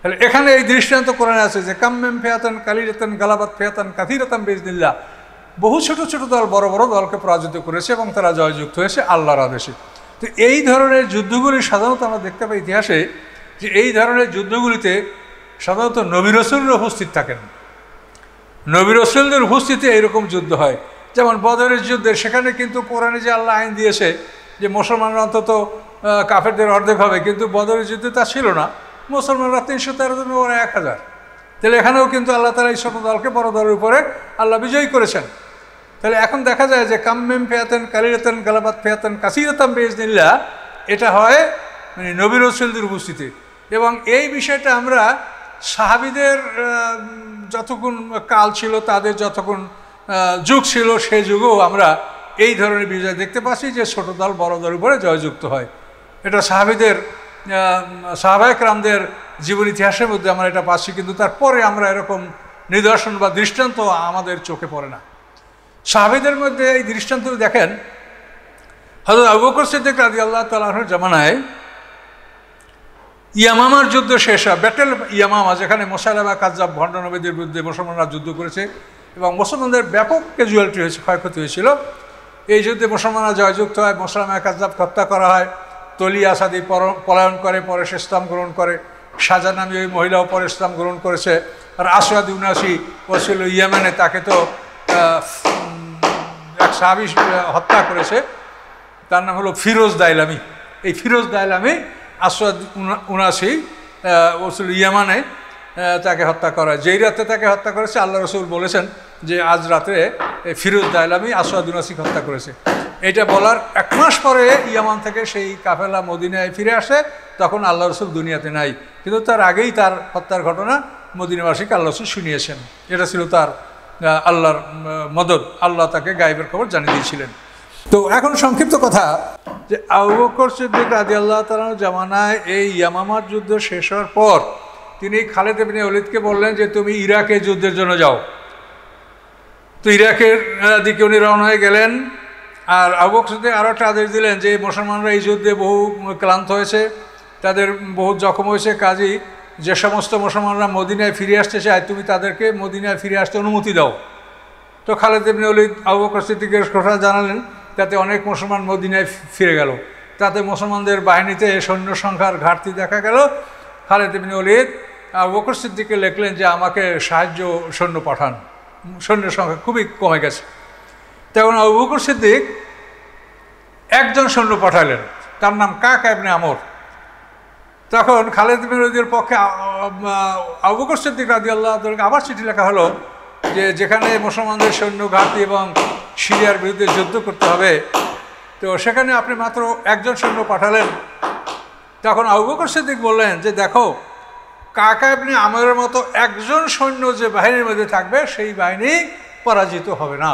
তাহলে এখানে এই দৃষ্টান্ত কোরআন আছে যে কাম্যম ফেয়াতন কালিরাতন গালাবাত ফেয়াতন কাথিরতাম বেজদিল্লা বহু ছোট ছোট দল বড় বড় দলকে পরাজিত করেছে এবং তারা জয়যুক্ত হয়েছে আল্লাহর আদেশে তো এই ধরনের যুদ্ধগুলি সাধারণত আমরা দেখতে পাই ইতিহাসে যে এই ধরনের যুদ্ধগুলিতে সাধারণত নবীর রসুলরা উপস্থিত থাকেন নবীর রসুলদের উপস্থিতি এইরকম যুদ্ধ হয় যেমন বদরের যুদ্ধে সেখানে কিন্তু কোরআনে যে আল্লাহ আইন দিয়েছে যে মুসলমানরা অন্তত কাফেরদের অর্ধেক হবে কিন্তু বদরের যুদ্ধে তা ছিল না মুসলমানরা তিনশো তেরো জন ওরা এক হাজার তাহলে এখানেও কিন্তু আল্লাহ তালা ঈশ্বর দলকে বড় দলের উপরে আল্লাহ বিজয়ী করেছেন তাহলে এখন দেখা যায় যে কাম্মেম ফেয়াতেন কালিরাতেন গালাবাদ ফেয়াতেন কাসিরাতাম নিল্লা এটা হয় মানে নবী রসুলদের উপস্থিতি এবং এই বিষয়টা আমরা সাহাবিদের যতক্ষণ কাল ছিল তাদের যতক্ষণ যুগ ছিল সে যুগেও আমরা এই ধরনের বিজয় দেখতে পাচ্ছি যে ছোট দল বড় দল উপরে জয়যুক্ত হয় এটা সাহাবিদের সাহাবায়করামদের জীবন ইতিহাসের মধ্যে আমরা এটা পাচ্ছি কিন্তু তারপরে আমরা এরকম নিদর্শন বা দৃষ্টান্ত আমাদের চোখে পড়ে না সাহাবেদের মধ্যে এই দৃষ্টান্ত দেখেন হজরত আবুকর সিদ্দিক রাজি আল্লাহ তালাহর জামানায় ইয়ামামার যুদ্ধ শেষ হয় ব্যাটেল ইয়ামামা যেখানে মোসাইলাবা কাজাব ভণ্ডনবীদের বিরুদ্ধে মুসলমানরা যুদ্ধ করেছে এবং মুসলমানদের ব্যাপক ক্যাজুয়ালিটি হয়েছে ক্ষয়ক্ষতি হয়েছিল এই যুদ্ধে মুসলমানরা জয়যুক্ত হয় মোসালামা কাজাব হত্যা করা হয় তলিয়া আসাদি পলায়ন করে পরে সে ইসলাম গ্রহণ করে সাজা নামী ওই মহিলাও পরে ইসলাম গ্রহণ করেছে আর আসওয়াদ উনাসি ওসিল ইয়ামেনে তাকে তো এক সাবি হত্যা করেছে তার নাম হলো ফিরোজ দাইলামি এই ফিরোজ দাইলামি আসাদ উনাসি ওসুল ইয়ামানে তাকে হত্যা করা যেই রাতে তাকে হত্যা করেছে আল্লাহ রসুল বলেছেন যে আজ রাতে ফিরোজ দায়লামি আসোয়াদুনাসিক হত্যা করেছে এটা বলার এক মাস পরে ইয়ামান থেকে সেই কাফেলা মদিনায় ফিরে আসে তখন আল্লাহ রসুল দুনিয়াতে নাই কিন্তু তার আগেই তার হত্যার ঘটনা মদিনাবাসীকে আল্লাহ রসুল শুনিয়েছেন এটা ছিল তার আল্লাহর মদত আল্লাহ তাকে গায়েবের খবর জানিয়ে দিয়েছিলেন তো এখন সংক্ষিপ্ত কথা যে আবু সিদ্দিক রাজি আল্লাহ তালার জামানায় এই ইয়ামামার যুদ্ধ শেষ হওয়ার পর তিনি খালেদ এবিনে অলিদকে বললেন যে তুমি ইরাকে যুদ্ধের জন্য যাও তো ইরাকের দিকে উনি রওনা হয়ে গেলেন আর আবুকসুদ্দি আরও একটা আদেশ দিলেন যে মুসলমানরা এই যুদ্ধে বহু ক্লান্ত হয়েছে তাদের বহু জখম হয়েছে কাজেই যে সমস্ত মুসলমানরা মদিনায় ফিরে আসতে চায় তুমি তাদেরকে মদিনায় ফিরে আসতে অনুমতি দাও তো খালেদ ইবনে অলিদ আবু সিদ্দিকে ঘোষণা জানালেন তাতে অনেক মুসলমান মদিনায় ফিরে গেল তাতে মুসলমানদের বাহিনীতে সৈন্য সংখ্যার ঘাটতি দেখা গেল খালেদ ইবনে অলিদ আবু সিদ্দিকে লিখলেন যে আমাকে সাহায্য সৈন্য পাঠান সৈন্যের সংখ্যা খুবই কমে গেছে তখন আবু বকর সিদ্দিক একজন সৈন্য পাঠালেন তার নাম কাক এমনি আমর তখন খালেদ বিরোধীর পক্ষে আবু বকর সিদ্দিক রাজি আল্লাহ আবার চিঠি লেখা হলো যে যেখানে মুসলমানদের সৈন্য ঘাঁটি এবং সিরিয়ার বিরুদ্ধে যুদ্ধ করতে হবে তো সেখানে আপনি মাত্র একজন সৈন্য পাঠালেন তখন আবু বকর সিদ্দিক বললেন যে দেখো কাকা আপনি আমাদের মতো একজন সৈন্য যে বাহিনীর মধ্যে থাকবে সেই বাহিনী পরাজিত হবে না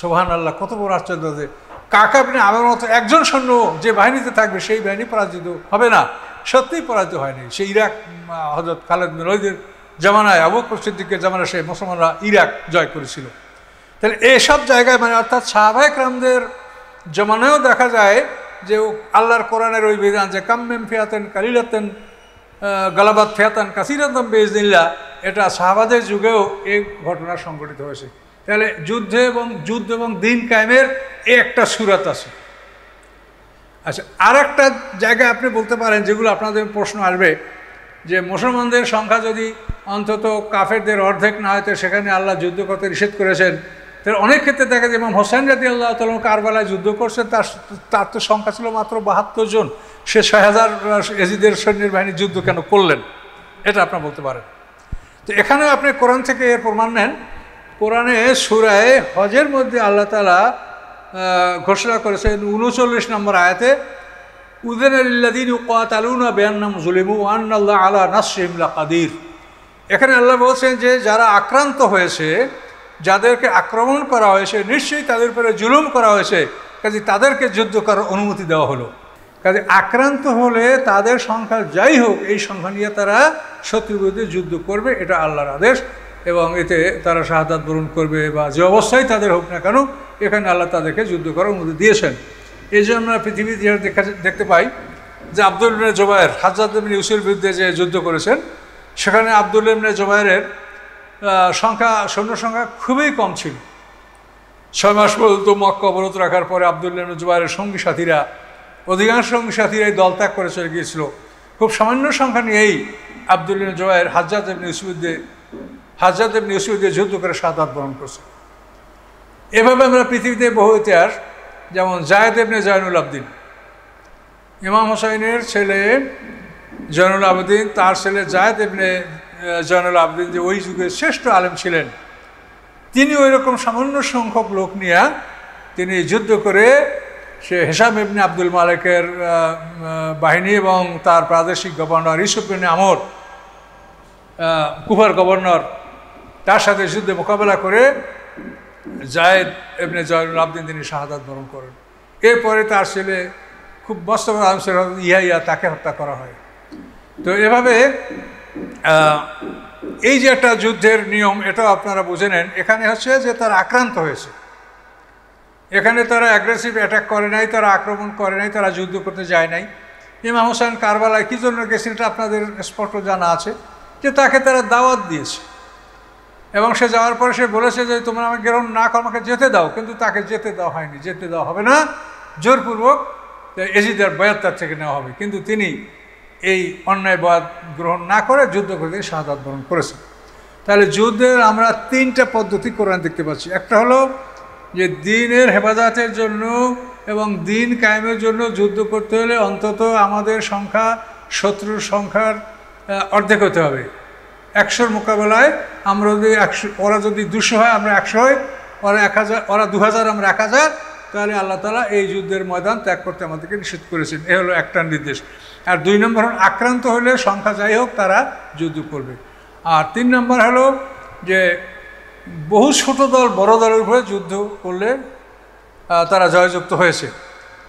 সোহান আল্লাহ কত বড় আশ্চর্য যে কাকা আপনি আমার মতো একজন সৈন্য যে বাহিনীতে থাকবে সেই বাহিনী পরাজিত হবে না সত্যিই পরাজিত হয়নি সেই ইরাক হজরত খালেদ মিরহিদের জামানায় আবু সিদ্দিকের জামানায় সেই মুসলমানরা ইরাক জয় করেছিল তাহলে এইসব জায়গায় মানে অর্থাৎ সাহাবাহিক রামদের জমানায়ও দেখা যায় যে আল্লাহর কোরআনের ওই বিধান যে কাম্যেম ফিয়াতেন কালিলাতেন গলাবাদ ফেতান কাসিরাতম বেজদিল্লা এটা শাহবাদের যুগেও এই ঘটনা সংঘটিত হয়েছে তাহলে যুদ্ধ এবং যুদ্ধ এবং দিন কায়েমের এ একটা সুরাত আছে আচ্ছা আর একটা জায়গায় আপনি বলতে পারেন যেগুলো আপনাদের প্রশ্ন আসবে যে মুসলমানদের সংখ্যা যদি অন্তত কাফেরদের অর্ধেক না হয়তো সেখানে আল্লাহ যুদ্ধ করতে নিষেধ করেছেন তাহলে অনেক ক্ষেত্রে দেখা যায় এবং হোসেন জাতি আল্লাহ তালাম কারবালায় যুদ্ধ করছেন তার তার তো সংখ্যা ছিল মাত্র বাহাত্তর জন সে ছয় হাজার এজিদের সৈন্যের বাহিনী যুদ্ধ কেন করলেন এটা আপনার বলতে পারেন তো এখানে আপনি কোরআন থেকে এর প্রমাণ নেন কোরআনে সুরায় হজের মধ্যে আল্লাহ তালা ঘোষণা করেছেন উনচল্লিশ নম্বর আয়াতে উদেন আল্লাদিন উকাত বেয়ান্নাম জুলিমু আন্নাল্লাহ আলা নাসিমলা কাদির এখানে আল্লাহ বলছেন যে যারা আক্রান্ত হয়েছে যাদেরকে আক্রমণ করা হয়েছে নিশ্চয়ই তাদের উপরে জুলুম করা হয়েছে কাজে তাদেরকে যুদ্ধ করার অনুমতি দেওয়া হলো কাজে আক্রান্ত হলে তাদের সংখ্যা যাই হোক এই সংখ্যা নিয়ে তারা শত্রুবিরুদ্ধে যুদ্ধ করবে এটা আল্লাহর আদেশ এবং এতে তারা শাহাদাত বরণ করবে বা যে অবস্থায় তাদের হোক না কেন এখানে আল্লাহ তাদেরকে যুদ্ধ করার অনুমতি দিয়েছেন এই জন্য আমরা পৃথিবীতে দেখা দেখতে পাই যে আবদুল ইবনে জোবায়ের হাজার ইবনে ইউসুফের বিরুদ্ধে যে যুদ্ধ করেছেন সেখানে আবদুল ইমনে জোবায়ের সংখ্যা সৈন্য সংখ্যা খুবই কম ছিল ছয় মাস পর্যন্ত মক্কা অবরত রাখার পরে আবদুল্লাহ জোবায়ের সঙ্গী সাথীরা অধিকাংশ সাথীরা এই দল ত্যাগ করে চলে গিয়েছিল খুব সামান্য সংখ্যা নিয়েই আবদুল জোয়ের হাজরাত এমনি ইউসুফদের হাজরাত এমনি ইউসুফদের যুদ্ধ করে সাদাত বরণ করছে এভাবে আমরা পৃথিবীতে বহু ইতিহাস যেমন জায়দ এমনি জয়নুল আবদিন ইমাম হোসাইনের ছেলে জয়নুল আবদিন তার ছেলে জায়দ এমনি জয়নুল আবদিন যে ওই যুগের শ্রেষ্ঠ আলেম ছিলেন তিনি ওই রকম সামান্য সংখ্যক লোক নিয়ে তিনি যুদ্ধ করে সে হেসাম ইবনে আব্দুল মালিকের বাহিনী এবং তার প্রাদেশিক গভর্নর ইসুফ ইবনে আমর কুফার গভর্নর তার সাথে যুদ্ধে মোকাবেলা করে জায়েদ এমনি জয়নুল আবদিন তিনি শাহাদাত বরণ করেন এরপরে তার ছেলে খুব মস্ত আনসার ইহা ইয়া তাকে হত্যা করা হয় তো এভাবে এই যে একটা যুদ্ধের নিয়ম এটাও আপনারা বুঝে নেন এখানে হচ্ছে যে তার আক্রান্ত হয়েছে এখানে তারা অ্যাগ্রেসিভ অ্যাটাক করে নাই তারা আক্রমণ করে নাই তারা যুদ্ধ করতে যায় নাই ইমাম হোসেন কারবালায় কী জন্য গেছিল এটা আপনাদের স্পষ্ট জানা আছে যে তাকে তারা দাওয়াত দিয়েছে এবং সে যাওয়ার পরে সে বলেছে যে তোমরা আমাকে গ্রহণ না করো আমাকে যেতে দাও কিন্তু তাকে যেতে দেওয়া হয়নি যেতে দেওয়া হবে না জোরপূর্বক এজিদের বয়াত্তার থেকে নেওয়া হবে কিন্তু তিনি এই অন্যায় বয়াত গ্রহণ না করে যুদ্ধ করে তিনি শাহাদ বরণ করেছেন তাহলে যুদ্ধের আমরা তিনটা পদ্ধতি কোরআন দেখতে পাচ্ছি একটা হলো যে দিনের হেফাজতের জন্য এবং দিন কায়েমের জন্য যুদ্ধ করতে হলে অন্তত আমাদের সংখ্যা শত্রুর সংখ্যার অর্ধেক হতে হবে একশোর মোকাবেলায় আমরা যদি একশো ওরা যদি দুশো হয় আমরা একশো হয় ওরা এক হাজার ওরা দু হাজার আমরা এক হাজার তাহলে আল্লাহ তালা এই যুদ্ধের ময়দান ত্যাগ করতে আমাদেরকে নিষেধ করেছেন এ হলো একটা নির্দেশ আর দুই নম্বর হল আক্রান্ত হলে সংখ্যা যাই হোক তারা যুদ্ধ করবে আর তিন নম্বর হলো যে বহু ছোট দল বড় দলের উপরে যুদ্ধ করলে তারা জয়যুক্ত হয়েছে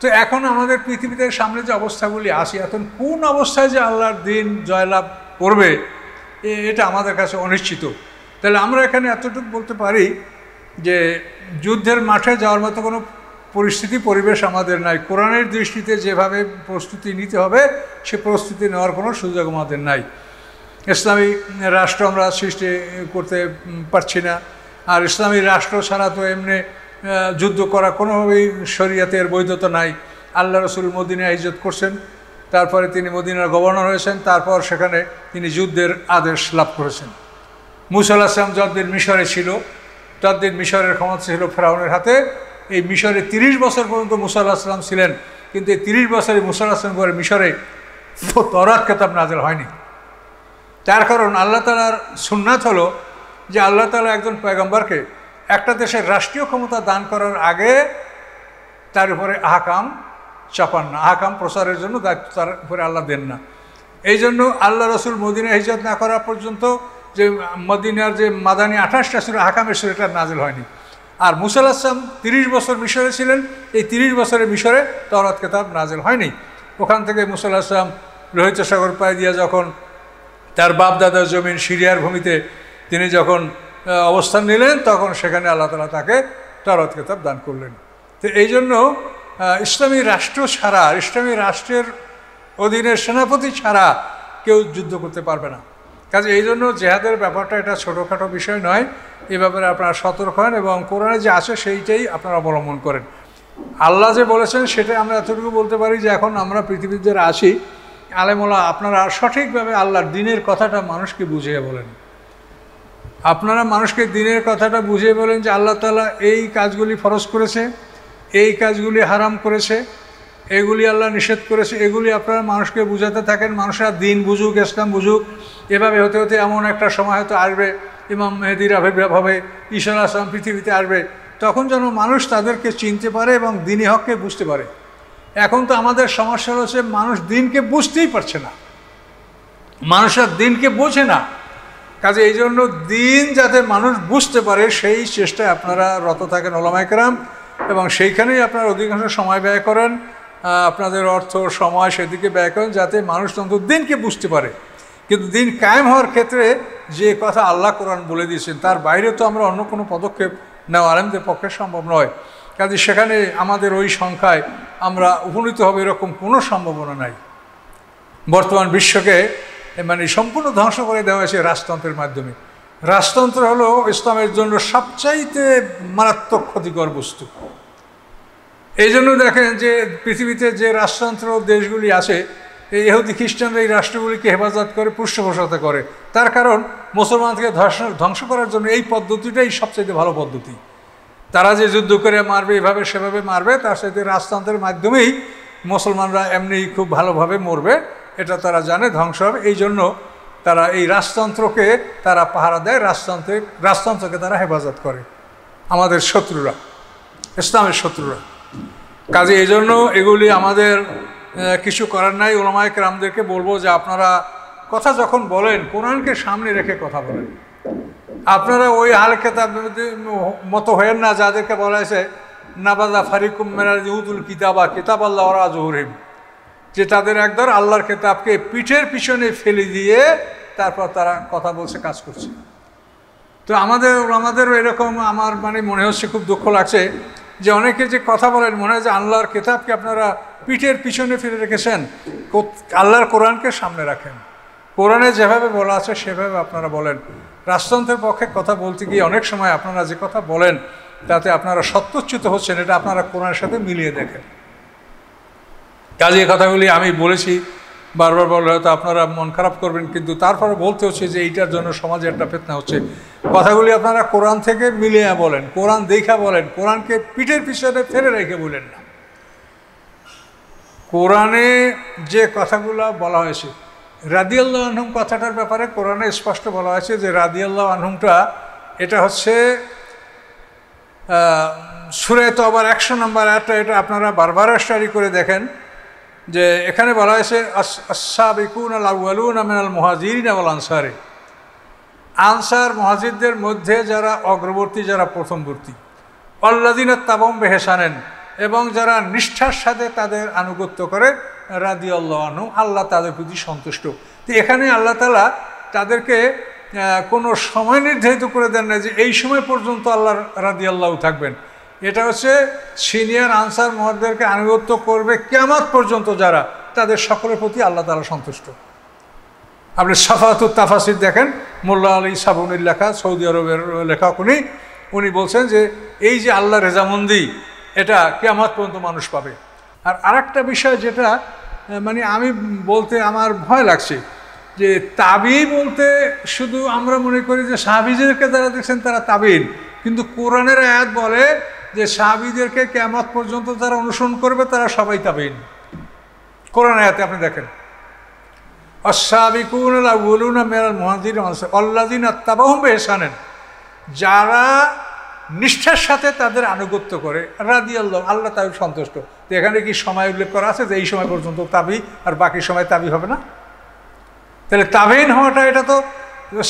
তো এখন আমাদের পৃথিবীতে সামনে যে অবস্থাগুলি আসে এখন কোন অবস্থায় যে আল্লাহর দিন জয়লাভ করবে এটা আমাদের কাছে অনিশ্চিত তাহলে আমরা এখানে এতটুকু বলতে পারি যে যুদ্ধের মাঠে যাওয়ার মতো কোনো পরিস্থিতি পরিবেশ আমাদের নাই কোরআনের দৃষ্টিতে যেভাবে প্রস্তুতি নিতে হবে সে প্রস্তুতি নেওয়ার কোনো সুযোগ আমাদের নাই ইসলামী রাষ্ট্র আমরা সৃষ্টি করতে পারছি না আর ইসলামী রাষ্ট্র ছাড়া তো এমনি যুদ্ধ করা কোনোভাবেই শরীয়তের বৈধতা নাই আল্লাহ রসুল মদিনা ইজত করছেন তারপরে তিনি মদিনার গভর্নর হয়েছেন তারপর সেখানে তিনি যুদ্ধের আদেশ লাভ করেছেন মুসাল আসলাম যদ্দিন মিশরে ছিল তদ্দিন মিশরের ক্ষমতা ছিল ফেরাউনের হাতে এই মিশরে তিরিশ বছর পর্যন্ত মুসাল আসলাম ছিলেন কিন্তু এই তিরিশ বছরে মুসাল আসলাম পরে মিশরে তরাক কেতাব নাজেল হয়নি তার কারণ আল্লাহ তালার সুন্নাত হলো যে আল্লাহ তালা একজন পয়গম্বরকে একটা দেশের রাষ্ট্রীয় ক্ষমতা দান করার আগে তার উপরে আহকাম চাপান না আহকাম প্রসারের জন্য দায়িত্ব তার উপরে আল্লাহ দেন না এই জন্য আল্লাহ রসুল মদিনা হিজত না করা পর্যন্ত যে মদিনার যে মাদানী আঠাশটা সুর আহকামের এটা নাজেল হয়নি আর মুসাল আসলাম তিরিশ বছর মিশরে ছিলেন এই তিরিশ বছরের মিশরে তরৎ কেতাব নাজেল হয়নি ওখান থেকে মুসাল আসলাম লোহিত সাগর পায়ে দিয়ে যখন তার বাপদাদার জমিন সিরিয়ার ভূমিতে তিনি যখন অবস্থান নিলেন তখন সেখানে আল্লাহ তালা তাকে তারত কেতাব দান করলেন তো এই জন্য ইসলামী রাষ্ট্র ছাড়া ইসলামী রাষ্ট্রের অধীনে সেনাপতি ছাড়া কেউ যুদ্ধ করতে পারবে না কাজে এই জন্য জেহাদের ব্যাপারটা এটা ছোটোখাটো বিষয় নয় এ ব্যাপারে আপনারা সতর্ক হন এবং কোরআনে যে আছে সেইটাই আপনারা অবলম্বন করেন আল্লাহ যে বলেছেন সেটা আমরা এতটুকু বলতে পারি যে এখন আমরা পৃথিবীর যারা আসি আলেমোলা আপনারা সঠিকভাবে আল্লাহর দিনের কথাটা মানুষকে বুঝিয়ে বলেন আপনারা মানুষকে দিনের কথাটা বুঝিয়ে বলেন যে আল্লাহ তালা এই কাজগুলি ফরজ করেছে এই কাজগুলি হারাম করেছে এগুলি আল্লাহ নিষেধ করেছে এগুলি আপনারা মানুষকে বুঝাতে থাকেন মানুষরা দিন বুঝুক ইসলাম বুঝুক এভাবে হতে হতে এমন একটা সময় হয়তো আসবে ইমাম মেহেদির আবির্ভাব হবে ঈশ্বর আসলাম পৃথিবীতে আসবে তখন যেন মানুষ তাদেরকে চিনতে পারে এবং দিনী হককে বুঝতে পারে এখন তো আমাদের সমস্যা হচ্ছে মানুষ দিনকে বুঝতেই পারছে না মানুষের দিনকে বোঝে না কাজে এই জন্য দিন যাতে মানুষ বুঝতে পারে সেই চেষ্টায় আপনারা রত থাকেন ওলামাইকরাম এবং সেইখানেই আপনারা অধিকাংশ সময় ব্যয় করেন আপনাদের অর্থ সময় সেদিকে ব্যয় করেন যাতে মানুষ অন্তত দিনকে বুঝতে পারে কিন্তু দিন কায়েম হওয়ার ক্ষেত্রে যে কথা আল্লাহ কোরআন বলে দিয়েছেন তার বাইরে তো আমরা অন্য কোনো পদক্ষেপ নেওয়া আলেমদের পক্ষে সম্ভব নয় কাজে সেখানে আমাদের ওই সংখ্যায় আমরা উপনীত হবে এরকম কোনো সম্ভাবনা নাই বর্তমান বিশ্বকে মানে সম্পূর্ণ ধ্বংস করে দেওয়া হয়েছে রাজতন্ত্রের মাধ্যমে রাজতন্ত্র হলো ইসলামের জন্য সবচাইতে মারাত্মক ক্ষতিকর বস্তু এই জন্য দেখেন যে পৃথিবীতে যে রাজতন্ত্র দেশগুলি আছে এই এহুদি খ্রিস্টানরা এই রাষ্ট্রগুলিকে হেফাজত করে পৃষ্ঠপোষকতা করে তার কারণ মুসলমানকে ধ্বংস ধ্বংস করার জন্য এই পদ্ধতিটাই সবচাইতে ভালো পদ্ধতি তারা যে যুদ্ধ করে মারবে এভাবে সেভাবে মারবে তার সাথে রাজতন্ত্রের মাধ্যমেই মুসলমানরা এমনি খুব ভালোভাবে মরবে এটা তারা জানে ধ্বংস হবে এই জন্য তারা এই রাজতন্ত্রকে তারা পাহারা দেয় রাজতন্ত্রে রাজতন্ত্রকে তারা হেফাজত করে আমাদের শত্রুরা ইসলামের শত্রুরা কাজে এই জন্য এগুলি আমাদের কিছু করার নাই ওলামায়ক রামদেরকে বলবো যে আপনারা কথা যখন বলেন কোরআনকে সামনে রেখে কথা বলেন আপনারা ওই আল খেতাব মতো হয়েন না যাদেরকে বলা হয়েছে নাবাদা ফারিকুম মেরাজ ইহুদুল কিতাবা কিতাব আল্লাহ রাজহরিম যে তাদের একদর আল্লাহর খেতাবকে পিঠের পিছনে ফেলে দিয়ে তারপর তারা কথা বলছে কাজ করছে তো আমাদের আমাদেরও এরকম আমার মানে মনে হচ্ছে খুব দুঃখ লাগছে যে অনেকে যে কথা বলেন মনে হয় যে আল্লাহর কেতাবকে আপনারা পিঠের পিছনে ফেলে রেখেছেন আল্লাহর কোরআনকে সামনে রাখেন কোরআনে যেভাবে বলা আছে সেভাবে আপনারা বলেন রাজতন্ত্রের পক্ষে কথা বলতে গিয়ে অনেক সময় আপনারা যে কথা বলেন তাতে আপনারা সত্যচ্যুত হচ্ছেন এটা আপনারা কোরআনের সাথে মিলিয়ে দেখেন কাজে কথাগুলি আমি বলেছি বারবার বলে হয়তো আপনারা মন খারাপ করবেন কিন্তু তারপরে বলতে হচ্ছে যে এইটার জন্য সমাজে একটা ফেতনা হচ্ছে কথাগুলি আপনারা কোরআন থেকে মিলিয়ে বলেন কোরআন দেখা বলেন কোরআনকে পিঠের পিছনে ফেলে রেখে বলেন না কোরআনে যে কথাগুলো বলা হয়েছে রাদিয়াল্লাহ আনহুম কথাটার ব্যাপারে কোরআনে স্পষ্ট বলা হয়েছে যে রাদিয়াল্লাহ আনহুমটা এটা হচ্ছে সুরে তো আবার একশো নম্বর একটা এটা আপনারা বারবার স্টাডি করে দেখেন যে এখানে বলা হয়েছে আসাবিকুন আল আউআলুন আমিনাল মহাজিরিন আল আনসারে আনসার মহাজিদদের মধ্যে যারা অগ্রবর্তী যারা প্রথমবর্তী অল্লাদিনের তাবম বেহেসানেন এবং যারা নিষ্ঠার সাথে তাদের আনুগত্য করে রাদি আল্লাহনু আল্লাহ তাদের প্রতি সন্তুষ্ট তো এখানে আল্লাহ তালা তাদেরকে কোনো সময় নির্ধারিত করে দেন না যে এই সময় পর্যন্ত আল্লাহ রাদি আল্লাহ থাকবেন এটা হচ্ছে সিনিয়র আনসার মহাদেরকে আনুগত্য করবে কেমন পর্যন্ত যারা তাদের সকলের প্রতি আল্লাহ তালা সন্তুষ্ট আপনি সাফাতুর তাফাসির দেখেন মোল্লা আলী সাবুনির লেখা সৌদি আরবের লেখক উনি উনি বলছেন যে এই যে আল্লাহ রেজামন্দি এটা কেমন পর্যন্ত মানুষ পাবে আর আরেকটা বিষয় যেটা মানে আমি বলতে আমার ভয় লাগছে যে তাবি বলতে শুধু আমরা মনে করি যে সাহাবিজদেরকে যারা দেখছেন তারা তাবিন কিন্তু কোরআনের আয়াত বলে যে সাহাবিদেরকে কেমত পর্যন্ত যারা অনুসরণ করবে তারা সবাই তাবিন কোরআন আয়াতে আপনি দেখেন অসাবিকুন মেরাল মহাদিন আল্লাদিন আত্মাবাহম বেহসানেন যারা নিষ্ঠার সাথে তাদের আনুগত্য করে রাদি আল্লাহ আল্লাহ তাবি সন্তুষ্ট তো এখানে কি সময় উল্লেখ করা আছে যে এই সময় পর্যন্ত তাবি আর বাকি সময় তাবি হবে না তাহলে তাবেইন হওয়াটা এটা তো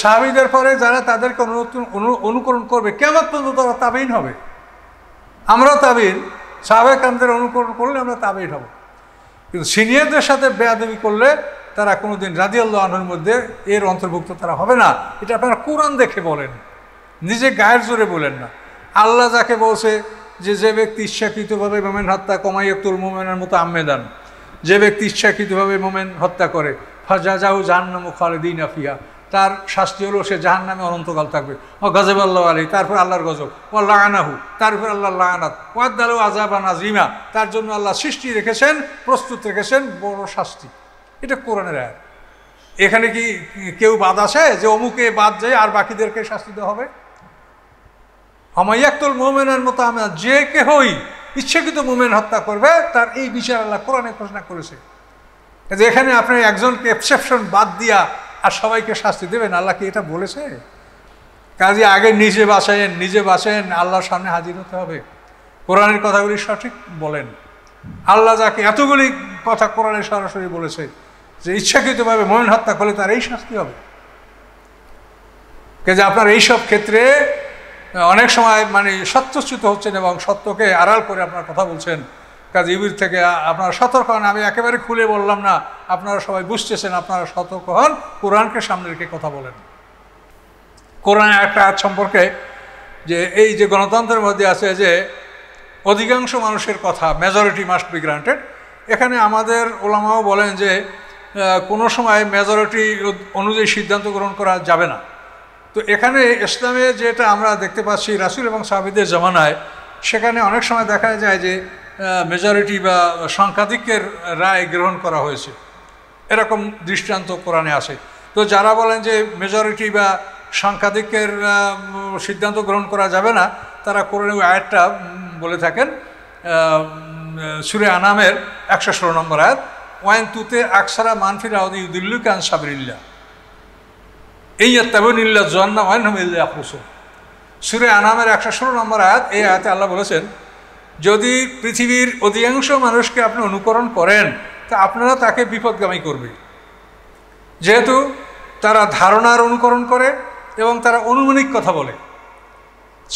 স্বাভাবিকের পরে যারা তাদেরকে অনুরোধ অনুকরণ করবে কেমন পর্যন্ত তারা তাবেইন হবে আমরাও তাবিন স্বাভাবিক আমাদের অনুকরণ করলে আমরা তাবেইন হব কিন্তু সিনিয়রদের সাথে বেয়াদবি করলে তারা কোনো দিন আল্লাহ আনহুর মধ্যে এর অন্তর্ভুক্ত তারা হবে না এটা আপনারা কোরআন দেখে বলেন নিজে গায়ের জোরে বলেন না আল্লাহ যাকে বলছে যে যে ব্যক্তি ইচ্ছাকৃতভাবে মোমেন হত্যা কমাই আক্তুল মোমেনের মতো আম্মেদান যে ব্যক্তি ইচ্ছাকৃতভাবে মোমেন হত্যা করে ফাজাজাউ জাহান্নাম খালেদিন আফিয়া তার শাস্তি হলো সে জাহান নামে অনন্তকাল থাকবে ও গজব আল্লাহ আলী তারপর আল্লাহর গজব ও লাগানাহু তারপর আল্লাহ লাগানাত ওয়াদ্দালু আজাব আজিমা তার জন্য আল্লাহ সৃষ্টি রেখেছেন প্রস্তুত রেখেছেন বড় শাস্তি এটা কোরআনের এক এখানে কি কেউ বাদ আসে যে অমুকে বাদ যায় আর বাকিদেরকে শাস্তি দেওয়া হবে হামাইয়াক্তুল মোমেনের মতো আমরা যে কেহই ইচ্ছাকৃত মোমেন হত্যা করবে তার এই বিচার আল্লাহ কোরআনে ঘোষণা করেছে যে এখানে আপনি একজনকে এক্সেপশন বাদ দিয়া আর সবাইকে শাস্তি দেবেন আল্লাহ কি এটা বলেছে কাজে আগে নিজে বাঁচেন নিজে বাঁচেন আল্লাহর সামনে হাজির হতে হবে কোরআনের কথাগুলি সঠিক বলেন আল্লাহ যাকে এতগুলি কথা কোরআনে সরাসরি বলেছে যে ইচ্ছাকৃতভাবে মোমেন হত্যা করলে তার এই শাস্তি হবে কাজে আপনার এইসব ক্ষেত্রে অনেক সময় মানে সত্যচ্যুত হচ্ছেন এবং সত্যকে আড়াল করে আপনার কথা বলছেন কাজ ইবির থেকে আপনারা সতর্ক হন আমি একেবারে খুলে বললাম না আপনারা সবাই বুঝতেছেন আপনারা সতর্ক হন কোরআনকে সামনে রেখে কথা বলেন কোরআন একটা আজ সম্পর্কে যে এই যে গণতন্ত্রের মধ্যে আছে যে অধিকাংশ মানুষের কথা মেজরিটি মাস্ট বি গ্রান্টেড এখানে আমাদের ওলামাও বলেন যে কোনো সময় মেজরিটি অনুযায়ী সিদ্ধান্ত গ্রহণ করা যাবে না তো এখানে ইসলামে যেটা আমরা দেখতে পাচ্ছি রাসুল এবং সাহাবিদের জমানায় সেখানে অনেক সময় দেখা যায় যে মেজরিটি বা সংখ্যাধিকের রায় গ্রহণ করা হয়েছে এরকম দৃষ্টান্ত কোরআনে আসে তো যারা বলেন যে মেজরিটি বা সংখ্যাধিকের সিদ্ধান্ত গ্রহণ করা যাবে না তারা কোরআনে আয়াতটা বলে থাকেন সুরে আনামের একশো ষোলো নম্বর আয়াত ওয়াইন তুতে আকসারা মানফির আউদি ইউদুল্লু কান সাবরিল্লা এই ইয়াত্তাবিল্লা জন্না ওয়ানহমিল্লা আফুসু সুরে আনামের একশো ষোলো নম্বর আয়াত এই আয়াতে আল্লাহ বলেছেন যদি পৃথিবীর অধিকাংশ মানুষকে আপনি অনুকরণ করেন তা আপনারা তাকে বিপদগামী করবে যেহেতু তারা ধারণার অনুকরণ করে এবং তারা অনুমানিক কথা বলে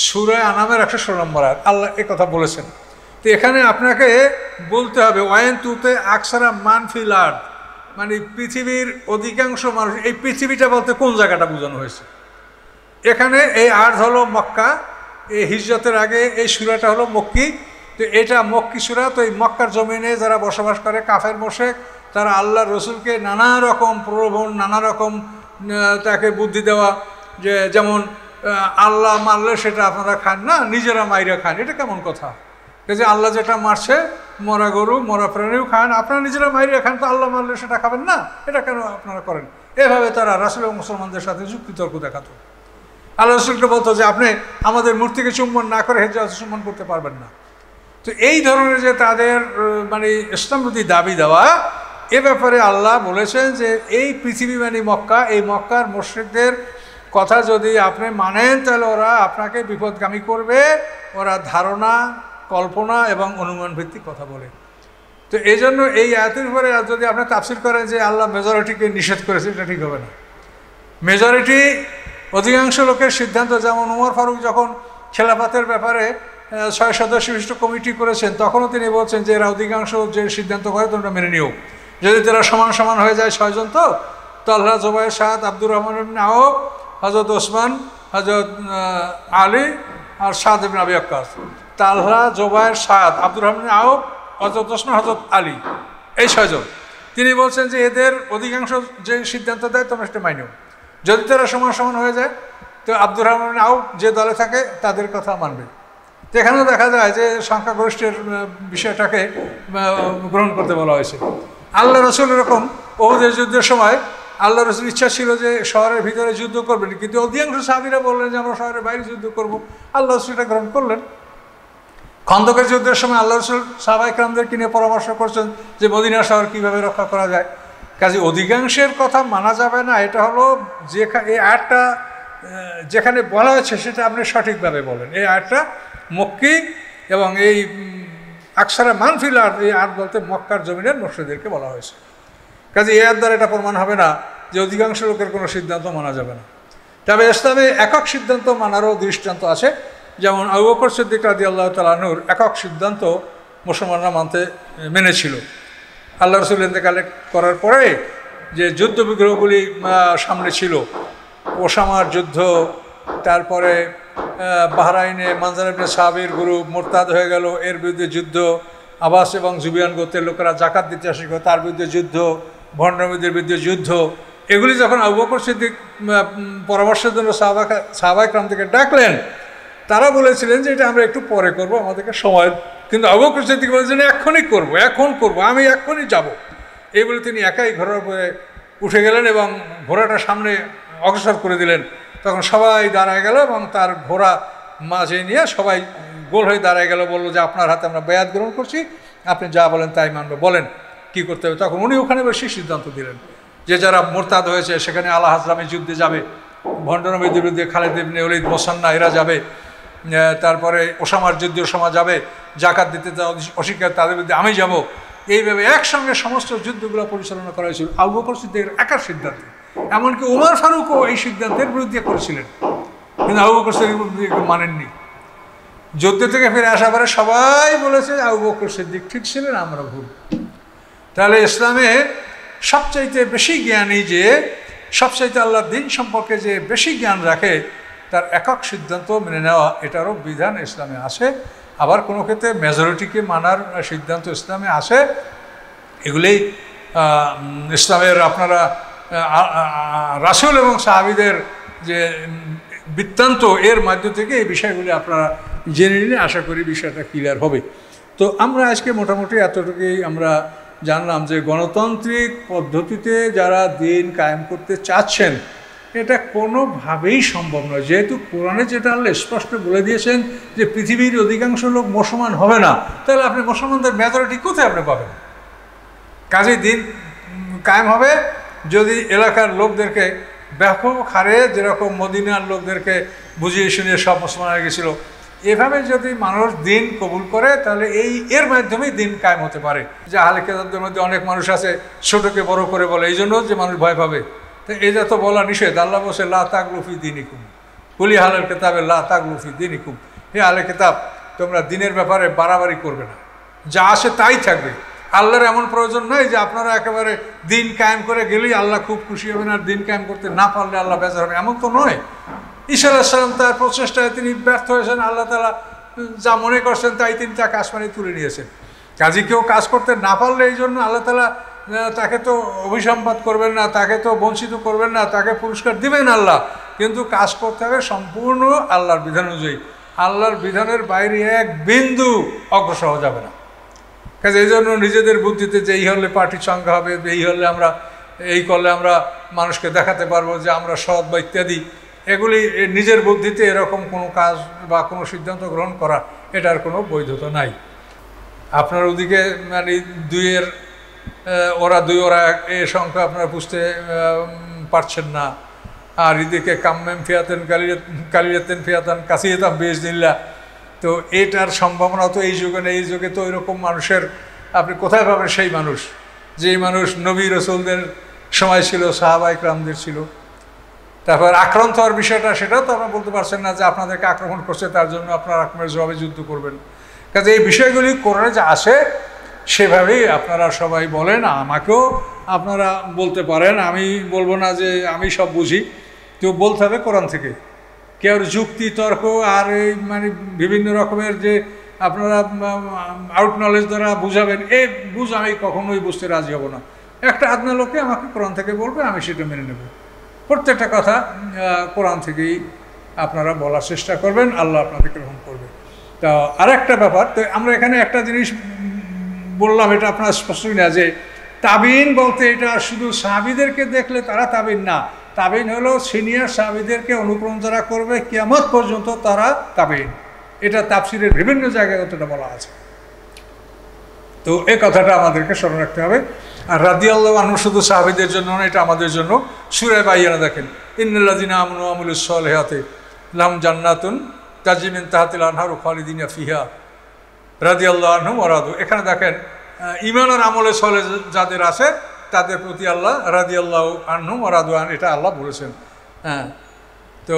সুরে আনামের একশো ষোলো নম্বর আয়াত আল্লাহ এ কথা বলেছেন তো এখানে আপনাকে বলতে হবে ওয়াইন তুতে আকসারা মান ফিল আর্থ মানে পৃথিবীর অধিকাংশ মানুষ এই পৃথিবীটা বলতে কোন জায়গাটা বোঝানো হয়েছে এখানে এই আর্ধ হলো মক্কা এই হিজরতের আগে এই সুরাটা হলো মক্কি তো এটা মক্কি সুরা তো এই মক্কার জমিনে যারা বসবাস করে কাফের বসে তারা আল্লাহ রসুলকে নানা রকম প্রলোভন নানা রকম তাকে বুদ্ধি দেওয়া যে যেমন আল্লাহ মারলে সেটা আপনারা খান না নিজেরা মাইরা খান এটা কেমন কথা এই যে আল্লাহ যেটা মারছে মরা গরু মরা প্রাণীও খান আপনারা নিজেরা বাইরে খান তো আল্লাহ মারলে সেটা খাবেন না এটা কেন আপনারা করেন এভাবে তারা রাসুল এবং মুসলমানদের সাথে যুক্তিতর্ক দেখাতো আল্লাহ রসুলকে বলতো যে আপনি আমাদের মূর্তিকে চুম্বন না করে হেজাজ চুম্বন করতে পারবেন না তো এই ধরনের যে তাদের মানে ইসলাম যদি দাবি দেওয়া এ ব্যাপারে আল্লাহ বলেছেন যে এই পৃথিবী মানে মক্কা এই মক্কার মসজিদদের কথা যদি আপনি মানেন তাহলে ওরা আপনাকে বিপদগামী করবে ওরা ধারণা কল্পনা এবং অনুমান ভিত্তিক কথা বলে তো এই জন্য এই আয়াতের উপরে যদি আপনার তাফসিল করেন যে আল্লাহ মেজরিটিকে নিষেধ করেছে এটা ঠিক হবে না মেজরিটি অধিকাংশ লোকের সিদ্ধান্ত যেমন উমর ফারুক যখন খেলাফাতের ব্যাপারে ছয় সদস্য বিশিষ্ট কমিটি করেছেন তখনও তিনি বলছেন যে এরা অধিকাংশ যে সিদ্ধান্ত করে তোমরা মেনে নিও যদি তারা সমান সমান হয়ে যায় ছয়জন তো তো আল্লাহ জোবাই সাদ আব্দুর রহমান আহ হজরত ওসমান হজরত আলী আর সাদ আবি আক্কাস তালহা জোবায়ের সাদ আব্দুর রহমান আহব হজরত ওসমান হজরত আলী এই ছয়জন তিনি বলছেন যে এদের অধিকাংশ যে সিদ্ধান্ত দেয় তোমরা সেটা মাইনেও যদি তারা সমান সমান হয়ে যায় তো আব্দুর রহমান আউব যে দলে থাকে তাদের কথা মানবে তো এখানেও দেখা যায় যে সংখ্যাগরিষ্ঠের বিষয়টাকে গ্রহণ করতে বলা হয়েছে আল্লাহ রসুল এরকম ওদের যুদ্ধের সময় আল্লাহ রসুল ইচ্ছা ছিল যে শহরের ভিতরে যুদ্ধ করবেন কিন্তু অধিকাংশ সাহাবিরা বললেন যে আমরা শহরের বাইরে যুদ্ধ করব আল্লাহ রসুল এটা গ্রহণ করলেন খন্দকের যুদ্ধের সময় আল্লাহ রসুল সাহাবাইকরামদেরকে নিয়ে পরামর্শ করছেন যে মদিনা শহর কীভাবে রক্ষা করা যায় কাজে অধিকাংশের কথা মানা যাবে না এটা হলো যেখানে এই আয়টা যেখানে বলা হয়েছে সেটা আপনি সঠিকভাবে বলেন এই আয়টা মক্কি এবং এই আকসারা মানফিল আর্ট এই আর্ট বলতে মক্কার জমিনের মসজিদেরকে বলা হয়েছে কাজে এ আর দ্বারা এটা প্রমাণ হবে না যে অধিকাংশ লোকের কোনো সিদ্ধান্ত মানা যাবে না তবে ইসলামে একক সিদ্ধান্ত মানারও দৃষ্টান্ত আছে যেমন আবু বকর সিদ্দিক রাজি আল্লাহ তালানুর একক সিদ্ধান্ত মুসলমানরা মানতে মেনেছিল আল্লাহ রসুল ইন্তেকালে করার পরে যে যুদ্ধ বিগ্রহগুলি সামনে ছিল ওসামার যুদ্ধ তারপরে বাহরাইনে মানজানিবনে সাহাবির গ্রুপ মোরতাদ হয়ে গেল এর বিরুদ্ধে যুদ্ধ আবাস এবং জুবিয়ান গোত্রের লোকেরা জাকাত দিতে আসে তার বিরুদ্ধে যুদ্ধ ভণ্ডমীদের বিরুদ্ধে যুদ্ধ এগুলি যখন আবু বকর সিদ্দিক পরামর্শের জন্য সাহাবা সাহাবাই থেকে ডাকলেন তারা বলেছিলেন যে এটা আমরা একটু পরে করব আমাদেরকে সময় কিন্তু আবুবকর দিকে বলেছেন এখনই করব এখন করব আমি এখনই যাব এই বলে তিনি একাই ঘোড়ার উপরে উঠে গেলেন এবং ঘোড়াটা সামনে অগ্রসর করে দিলেন তখন সবাই দাঁড়ায় গেল এবং তার ঘোড়া মাঝে নিয়ে সবাই গোল হয়ে দাঁড়ায় গেল বললো যে আপনার হাতে আমরা বেয়াত গ্রহণ করছি আপনি যা বলেন তাই মানবে বলেন কি করতে হবে তখন উনি ওখানে বেশি সিদ্ধান্ত দিলেন যে যারা মোরতাদ হয়েছে সেখানে আল্লাহ হাজরামের যুদ্ধে যাবে ভণ্ডনবীর বিরুদ্ধে খালেদ নেওলিদ মোসান্না এরা যাবে তারপরে ওসামার যদি ওসামা যাবে জাকাত দিতে অস্বীকার তাদের বিরুদ্ধে আমি যাব এইভাবে একসঙ্গে সমস্ত যুদ্ধগুলো পরিচালনা করা হয়েছিল আবু বকর সিদ্দিকের একার সিদ্ধান্ত এমনকি উমার ফারুকও এই সিদ্ধান্তের বিরুদ্ধে করেছিলেন কিন্তু আবু বকর সিদ্দিক মানেননি যুদ্ধ থেকে ফিরে আসা পরে সবাই বলেছে আবু বকর সিদ্দিক ঠিক ছিলেন আমরা ভুল তাহলে ইসলামে সবচাইতে বেশি জ্ঞানী যে সবচাইতে আল্লাহ দিন সম্পর্কে যে বেশি জ্ঞান রাখে তার একক সিদ্ধান্ত মেনে নেওয়া এটারও বিধান ইসলামে আসে আবার কোনো ক্ষেত্রে মেজরিটিকে মানার সিদ্ধান্ত ইসলামে আসে এগুলি ইসলামের আপনারা রাসুল এবং সাহাবিদের যে বৃত্তান্ত এর মাধ্যম থেকে এই বিষয়গুলি আপনারা জেনে নিলে আশা করি বিষয়টা ক্লিয়ার হবে তো আমরা আজকে মোটামুটি এতটুকুই আমরা জানলাম যে গণতান্ত্রিক পদ্ধতিতে যারা দিন কায়েম করতে চাচ্ছেন এটা কোনোভাবেই সম্ভব নয় যেহেতু কোরআনে যেটা আল্লাহ স্পষ্ট বলে দিয়েছেন যে পৃথিবীর অধিকাংশ লোক মুসলমান হবে না তাহলে আপনি মুসলমানদের মেজরিটি কোথায় আপনি পাবেন কাজেই দিন কায়েম হবে যদি এলাকার লোকদেরকে ব্যাপক হারে যেরকম মদিনার লোকদেরকে বুঝিয়ে শুনিয়ে সব মুসলমান হয়ে গেছিলো এভাবে যদি মানুষ দিন কবুল করে তাহলে এই এর মাধ্যমেই দিন কায়েম হতে পারে যে আহলে মধ্যে অনেক মানুষ আছে ছোটকে বড় করে বলে এই জন্য যে মানুষ ভয় পাবে তো এটা তো বলা নিষেধ আল্লাহ বসে লা তাকলুফি দিনিকুম কুলি হালের কেতাবে লা তাকলুফি দিনিকুম হে আলে কেতাব তোমরা দিনের ব্যাপারে বাড়াবাড়ি করবে না যা আসে তাই থাকবে আল্লাহর এমন প্রয়োজন নয় যে আপনারা একেবারে দিন কায়েম করে গেলেই আল্লাহ খুব খুশি হবেন আর দিন কায়েম করতে না পারলে আল্লাহ বেজার হবে এমন তো নয় ঈশ্বর সালাম তার প্রচেষ্টায় তিনি ব্যর্থ হয়েছেন আল্লাহ তালা যা মনে করছেন তাই তিনি কাজ মানে তুলে নিয়েছেন কাজে কেউ কাজ করতে না পারলে এই জন্য আল্লাহ তালা তাকে তো অভিসম্পাদ করবেন না তাকে তো বঞ্চিত করবেন না তাকে পুরস্কার দিবেন আল্লাহ কিন্তু কাজ করতে হবে সম্পূর্ণ আল্লাহর বিধান অনুযায়ী আল্লাহর বিধানের বাইরে এক বিন্দু অগ্রসর যাবে না কাজে এই জন্য নিজেদের বুদ্ধিতে যে এই হলে পার্টির সংখ্যা হবে এই হলে আমরা এই করলে আমরা মানুষকে দেখাতে পারবো যে আমরা সৎ বা ইত্যাদি এগুলি নিজের বুদ্ধিতে এরকম কোনো কাজ বা কোনো সিদ্ধান্ত গ্রহণ করা এটার কোনো বৈধতা নাই আপনার ওদিকে মানে দুইয়ের ওরা দুই ওরা এ সংখ্যা আপনারা বুঝতে পারছেন না আর এদিকে কাম্মেম ফিয়াতেন ফিয়াতেন ফিয়াতান কাসিয়েতাম বেশ দিল্লা তো এটার সম্ভাবনা তো এই যুগে এই যুগে তো ওইরকম মানুষের আপনি কোথায় পাবেন সেই মানুষ যেই মানুষ নবী রসুলদের সময় ছিল সাহাবাই ক্রামদের ছিল তারপর আক্রান্ত হওয়ার বিষয়টা সেটাও তো আপনারা বলতে পারছেন না যে আপনাদেরকে আক্রমণ করছে তার জন্য আপনার আক্রমণের জবাবে যুদ্ধ করবেন কাজে এই বিষয়গুলি কোরআনে যে আসে সেভাবেই আপনারা সবাই বলেন আমাকেও আপনারা বলতে পারেন আমি বলবো না যে আমি সব বুঝি তো বলতে হবে কোরআন থেকে কেউ যুক্তি তর্ক আর এই মানে বিভিন্ন রকমের যে আপনারা আউট নলেজ দ্বারা বুঝাবেন এ বুঝ আমি কখনোই বুঝতে রাজি হব না একটা আদনা লোকে আমাকে কোরআন থেকে বলবে আমি সেটা মেনে নেব প্রত্যেকটা কথা কোরআন থেকেই আপনারা বলার চেষ্টা করবেন আল্লাহ আপনাদের গ্রহণ করবে তা আর একটা ব্যাপার তো আমরা এখানে একটা জিনিস বললাম এটা আপনার স্পষ্টই না যে তাবিন বলতে এটা শুধু সাহাবিদেরকে দেখলে তারা তাবিন না তাবিন হলো সিনিয়র সাহাবিদেরকে অনুকরণ যারা করবে কেমন পর্যন্ত তারা তাবিন এটা তাপসিরের বিভিন্ন জায়গায় কতটা বলা আছে তো এই কথাটা আমাদেরকে স্মরণ রাখতে হবে আর রাদি আল্লাহ মানুষ শুধু সাহাবিদের জন্য না এটা আমাদের জন্য সুরে বাইয়ারা দেখেন ইন্দিনা আমনু আমুল সলেহাতে লাম জান্নাতুন তাজিমিন তাহাতিল আনহার খালিদিনা ফিহা রাজিয়াল্লাহ আল্লাহ এখানে দেখেন ইমানের আমলে সলে যাদের আছে তাদের প্রতি আল্লাহ রাজি আল্লাহ আহ্ন মরাদু আন এটা আল্লাহ বলেছেন হ্যাঁ তো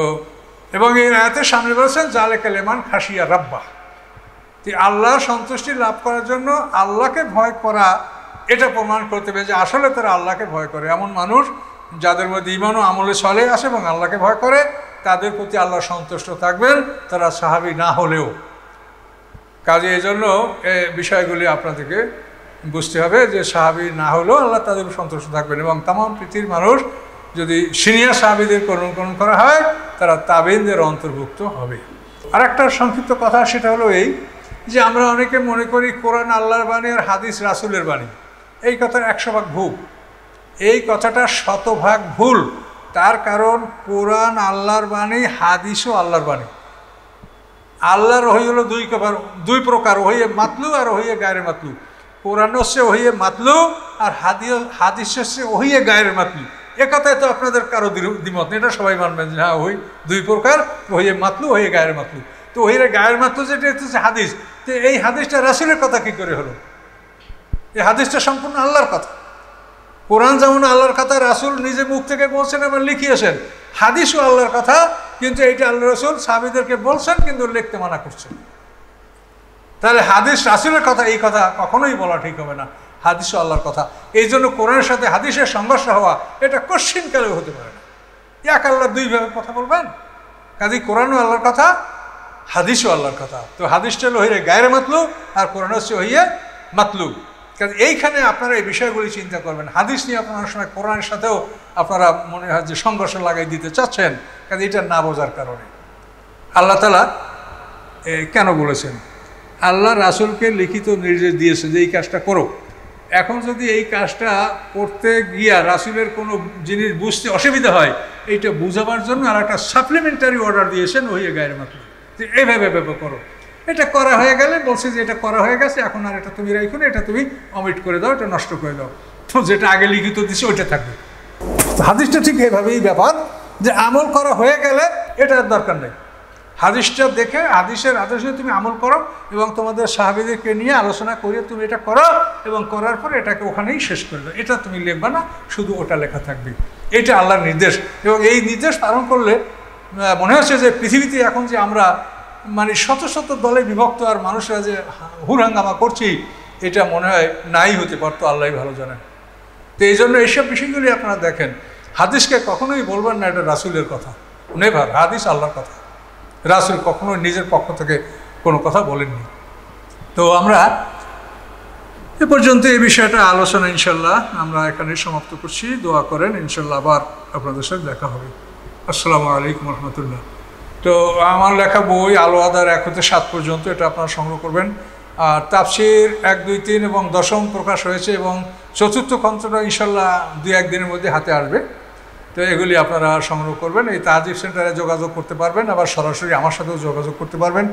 এবং এই আয়াতের সামনে বলেছেন জালে কালেমান খাসিয়া রাব্বা আল্লাহ সন্তুষ্টি লাভ করার জন্য আল্লাহকে ভয় করা এটা প্রমাণ করতে হবে যে আসলে তারা আল্লাহকে ভয় করে এমন মানুষ যাদের মধ্যে ইমানও আমলে চলে আসে এবং আল্লাহকে ভয় করে তাদের প্রতি আল্লাহ সন্তুষ্ট থাকবেন তারা সাহাবি না হলেও কাজে এই জন্য বিষয়গুলি আপনাদেরকে বুঝতে হবে যে সাহাবি না হলেও আল্লাহ তাদের সন্তুষ্ট থাকবেন এবং তাম পৃথিবীর মানুষ যদি সিনিয়র সাহাবিদের করণকরণ করা হয় তারা তাবিনদের অন্তর্ভুক্ত হবে আর একটা সংক্ষিপ্ত কথা সেটা হলো এই যে আমরা অনেকে মনে করি কোরআন আল্লাহর বাণী আর হাদিস রাসুলের বাণী এই কথার একশো ভাগ ভুল এই কথাটা শতভাগ ভুল তার কারণ কোরআন আল্লাহর বাণী হাদিসও আল্লাহর বাণী আল্লাহর ওহি হলো দুই দুই প্রকার ওহিয়ে মাতলু আর ওহিয়ে গায়ের মাতলু কোরআন সে ওহিয়ে মাতলু আর হাদিও হাদিস সে ওহিয়ে গায়ের মাতলু এ কথায় তো আপনাদের কারো দ্বিমত এটা সবাই মানবেন যে হ্যাঁ ওই দুই প্রকার ওহিয়ে মাতলু ওহিয়ে গায়ের মাতলু তো ওহিরে গায়ের মাতলু যেটা হচ্ছে হাদিস তো এই হাদিসটা রাসুলের কথা কি করে হলো এই হাদিসটা সম্পূর্ণ আল্লাহর কথা কোরআন যেমন আল্লাহর কথা রাসুল নিজে মুখ থেকে বলছেন আবার লিখিয়েছেন হাদিসও আল্লাহর কথা কিন্তু এইটা আল্লাহ রসুল স্বামীদেরকে বলছেন কিন্তু লিখতে মানা করছেন তাহলে হাদিস রাসুলের কথা এই কথা কখনোই বলা ঠিক হবে না হাদিস আল্লাহর কথা এই জন্য কোরআনের সাথে হাদিসের সংঘর্ষ হওয়া এটা কোশ্চিনকালেও হতে পারে না এক আল্লাহ দুইভাবে কথা বলবেন কাজী কোরআনও আল্লাহর কথা হাদিসও আল্লাহর কথা তো হাদিসটা হইলে গায়ের মাতলু আর কোরআন হচ্ছে হইয়ে মাতলু কারণ এইখানে আপনারা এই বিষয়গুলি চিন্তা করবেন হাদিস নিয়ে আপনারা সময় কোরআনের সাথেও আপনারা মনে হয় যে সংঘর্ষ লাগাই দিতে চাচ্ছেন কারণ এটা না বোঝার কারণে আল্লাহ তালা কেন বলেছেন আল্লাহ রাসুলকে লিখিত নির্দেশ দিয়েছে যে এই কাজটা করো এখন যদি এই কাজটা করতে গিয়া রাসুলের কোনো জিনিস বুঝতে অসুবিধা হয় এইটা বুঝাবার জন্য আর একটা সাপ্লিমেন্টারি অর্ডার দিয়েছেন ওই গায়ের মাত্র যে এইভাবে করো এটা করা হয়ে গেলে বলছে যে এটা করা হয়ে গেছে এখন আর এটা তুমি রাইখুন এটা তুমি অমিট করে দাও এটা নষ্ট করে দাও তো যেটা আগে লিখিত দিছে ওইটা থাকবে হাদিসটা ঠিক এইভাবেই ব্যাপার যে আমল করা হয়ে গেলে এটার দরকার নেই হাদিসটা দেখে হাদিসের আদর্শে তুমি আমল করো এবং তোমাদের সাহাবিদেরকে নিয়ে আলোচনা করে তুমি এটা করো এবং করার পর এটাকে ওখানেই শেষ করে দাও এটা তুমি লিখবা না শুধু ওটা লেখা থাকবে এটা আল্লাহর নির্দেশ এবং এই নির্দেশ পালন করলে মনে হচ্ছে যে পৃথিবীতে এখন যে আমরা মানে শত শত দলে বিভক্ত আর মানুষরা যে হুরহাঙ্গামা করছি এটা মনে হয় নাই হতে পারতো আল্লাহ ভালো জানেন তো এই জন্য এইসব বিষয়গুলি আপনারা দেখেন হাদিসকে কখনোই বলবেন না এটা রাসুলের কথা নেভার হাদিস আল্লাহর কথা রাসুল কখনোই নিজের পক্ষ থেকে কোনো কথা বলেননি তো আমরা এ পর্যন্ত এই বিষয়টা আলোচনা ইনশাল্লাহ আমরা এখানে সমাপ্ত করছি দোয়া করেন ইনশাল্লাহ আবার আপনাদের সাথে দেখা হবে আসসালামু আলাইকুম রহমতুল্লাহ তো আমার লেখা বই আলো আদার এক হতে সাত পর্যন্ত এটা আপনারা সংগ্রহ করবেন আর তাপসির এক দুই তিন এবং দশম প্রকাশ হয়েছে এবং চতুর্থ খণ্ডটা ইনশাল্লাহ দুই একদিনের মধ্যে হাতে আসবে তো এগুলি আপনারা সংগ্রহ করবেন এই তাজিব সেন্টারে যোগাযোগ করতে পারবেন আবার সরাসরি আমার সাথেও যোগাযোগ করতে পারবেন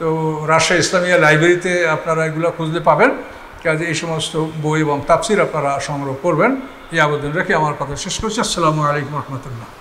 তো রাজশাহী ইসলামিয়া লাইব্রেরিতে আপনারা এগুলো খুঁজতে পাবেন কাজে এই সমস্ত বই এবং তাপসির আপনারা সংগ্রহ করবেন এই আবেদন রেখে আমার কথা শেষ করছি আসসালামু আলাইকুম রহমতুল্লাহ